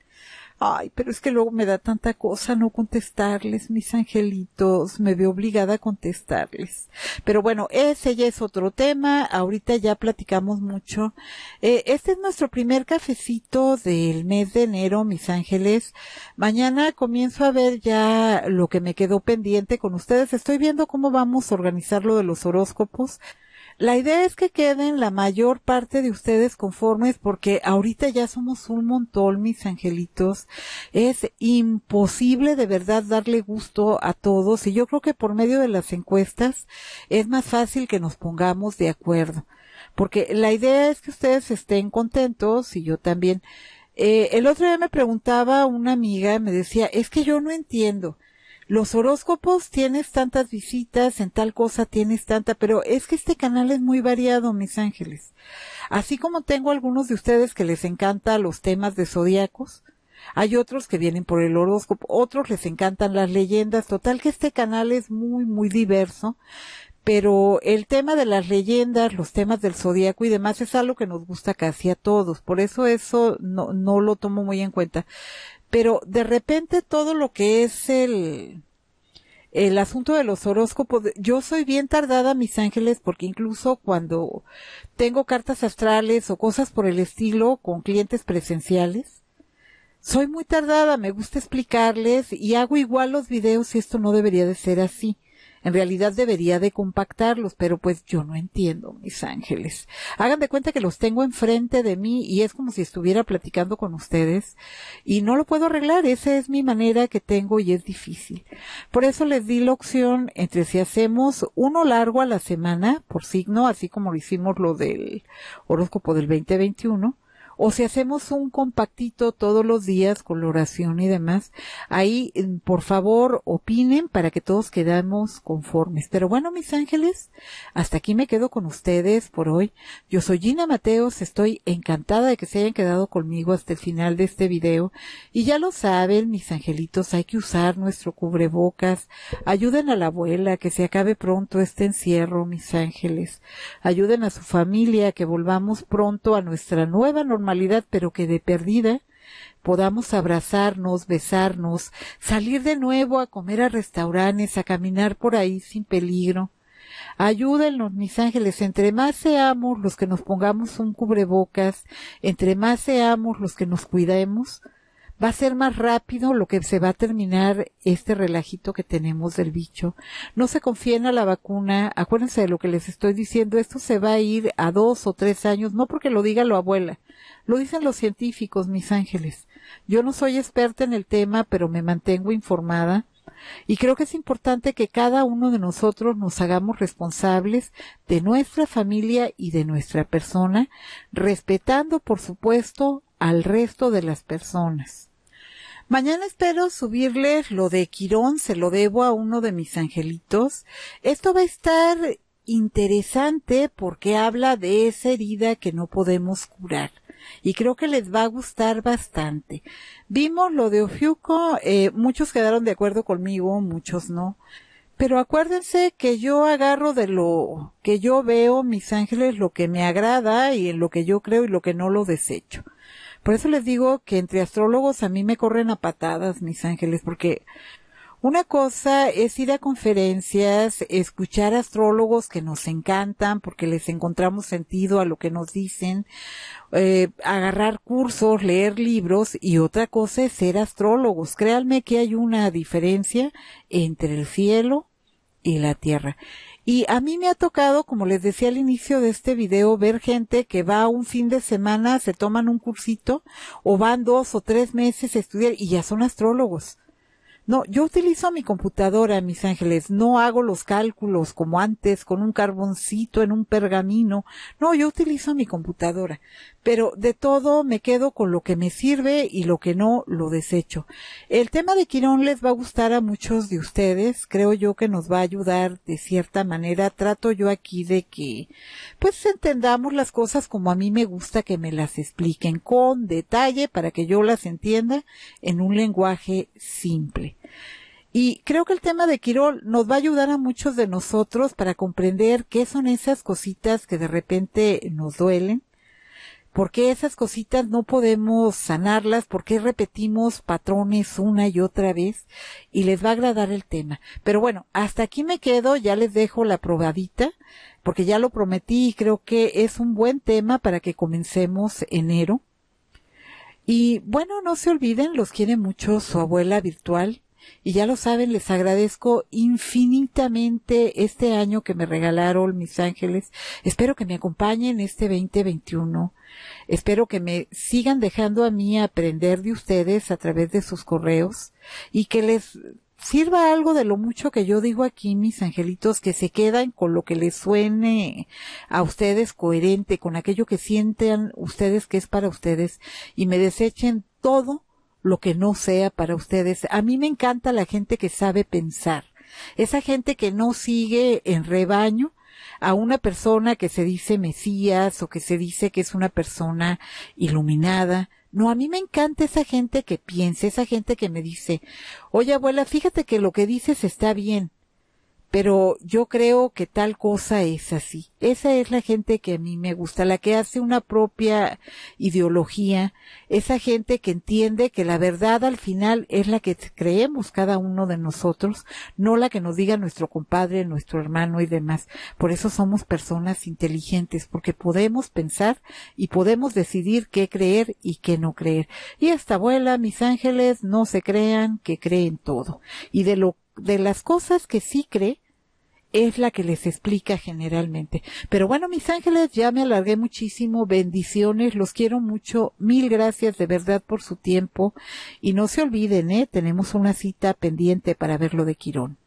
Ay, pero es que luego me da tanta cosa no contestarles, mis angelitos, me veo obligada a contestarles. Pero bueno, ese ya es otro tema, ahorita ya platicamos mucho. Eh, este es nuestro primer cafecito del mes de enero, mis ángeles. Mañana comienzo a ver ya lo que me quedó pendiente con ustedes. Estoy viendo cómo vamos a organizar lo de los horóscopos. La idea es que queden la mayor parte de ustedes conformes porque ahorita ya somos un montón, mis angelitos. Es imposible de verdad darle gusto a todos y yo creo que por medio de las encuestas es más fácil que nos pongamos de acuerdo. Porque la idea es que ustedes estén contentos y yo también. Eh, el otro día me preguntaba una amiga, me decía, es que yo no entiendo los horóscopos tienes tantas visitas, en tal cosa tienes tanta, pero es que este canal es muy variado, mis ángeles. Así como tengo algunos de ustedes que les encanta los temas de zodiacos, hay otros que vienen por el horóscopo, otros les encantan las leyendas, total que este canal es muy, muy diverso, pero el tema de las leyendas, los temas del zodiaco y demás es algo que nos gusta casi a todos, por eso eso no, no lo tomo muy en cuenta pero de repente todo lo que es el, el asunto de los horóscopos, yo soy bien tardada, mis ángeles, porque incluso cuando tengo cartas astrales o cosas por el estilo con clientes presenciales, soy muy tardada, me gusta explicarles y hago igual los videos y esto no debería de ser así. En realidad debería de compactarlos, pero pues yo no entiendo, mis ángeles. Hagan de cuenta que los tengo enfrente de mí y es como si estuviera platicando con ustedes y no lo puedo arreglar. Esa es mi manera que tengo y es difícil. Por eso les di la opción entre si hacemos uno largo a la semana por signo, así como lo hicimos lo del horóscopo del 2021 o si hacemos un compactito todos los días, con oración y demás, ahí mm, por favor opinen para que todos quedamos conformes. Pero bueno, mis ángeles, hasta aquí me quedo con ustedes por hoy. Yo soy Gina Mateos, estoy encantada de que se hayan quedado conmigo hasta el final de este video. Y ya lo saben, mis angelitos, hay que usar nuestro cubrebocas. Ayuden a la abuela, que se acabe pronto este encierro, mis ángeles. Ayuden a su familia, que volvamos pronto a nuestra nueva normalidad pero que de perdida podamos abrazarnos, besarnos, salir de nuevo a comer a restaurantes, a caminar por ahí sin peligro. Ayúdennos, mis ángeles, entre más seamos los que nos pongamos un cubrebocas, entre más seamos los que nos cuidemos, va a ser más rápido lo que se va a terminar este relajito que tenemos del bicho. No se confíen a la vacuna, acuérdense de lo que les estoy diciendo, esto se va a ir a dos o tres años, no porque lo diga la abuela, lo dicen los científicos, mis ángeles. Yo no soy experta en el tema, pero me mantengo informada. Y creo que es importante que cada uno de nosotros nos hagamos responsables de nuestra familia y de nuestra persona, respetando, por supuesto, al resto de las personas. Mañana espero subirles lo de Quirón, se lo debo a uno de mis angelitos. Esto va a estar interesante porque habla de esa herida que no podemos curar. Y creo que les va a gustar bastante. Vimos lo de Ofiuco, eh, muchos quedaron de acuerdo conmigo, muchos no. Pero acuérdense que yo agarro de lo que yo veo, mis ángeles, lo que me agrada y en lo que yo creo y lo que no lo desecho. Por eso les digo que entre astrólogos a mí me corren a patadas, mis ángeles, porque una cosa es ir a conferencias, escuchar astrólogos que nos encantan porque les encontramos sentido a lo que nos dicen, eh, agarrar cursos, leer libros y otra cosa es ser astrólogos. Créanme que hay una diferencia entre el cielo y la tierra. Y a mí me ha tocado, como les decía al inicio de este video, ver gente que va un fin de semana, se toman un cursito o van dos o tres meses a estudiar y ya son astrólogos. No, yo utilizo mi computadora, mis ángeles, no hago los cálculos como antes con un carboncito en un pergamino. No, yo utilizo mi computadora, pero de todo me quedo con lo que me sirve y lo que no lo desecho. El tema de Quirón les va a gustar a muchos de ustedes, creo yo que nos va a ayudar de cierta manera. Trato yo aquí de que pues entendamos las cosas como a mí me gusta que me las expliquen con detalle para que yo las entienda en un lenguaje simple. Y creo que el tema de Quirol nos va a ayudar a muchos de nosotros para comprender qué son esas cositas que de repente nos duelen, por qué esas cositas no podemos sanarlas, por qué repetimos patrones una y otra vez y les va a agradar el tema. Pero bueno, hasta aquí me quedo, ya les dejo la probadita porque ya lo prometí y creo que es un buen tema para que comencemos enero. Y bueno, no se olviden, los quiere mucho su abuela virtual, y ya lo saben, les agradezco infinitamente este año que me regalaron mis ángeles. Espero que me acompañen este 2021. Espero que me sigan dejando a mí aprender de ustedes a través de sus correos y que les sirva algo de lo mucho que yo digo aquí, mis angelitos, que se quedan con lo que les suene a ustedes coherente, con aquello que sientan ustedes que es para ustedes y me desechen todo lo que no sea para ustedes. A mí me encanta la gente que sabe pensar, esa gente que no sigue en rebaño a una persona que se dice Mesías o que se dice que es una persona iluminada. No, a mí me encanta esa gente que piensa, esa gente que me dice, oye abuela, fíjate que lo que dices está bien, pero yo creo que tal cosa es así. Esa es la gente que a mí me gusta, la que hace una propia ideología, esa gente que entiende que la verdad al final es la que creemos cada uno de nosotros, no la que nos diga nuestro compadre, nuestro hermano y demás. Por eso somos personas inteligentes, porque podemos pensar y podemos decidir qué creer y qué no creer. Y hasta abuela, mis ángeles, no se crean que creen todo. Y de lo de las cosas que sí cree es la que les explica generalmente. Pero bueno, mis ángeles, ya me alargué muchísimo. Bendiciones, los quiero mucho. Mil gracias de verdad por su tiempo. Y no se olviden, ¿eh? tenemos una cita pendiente para ver lo de Quirón.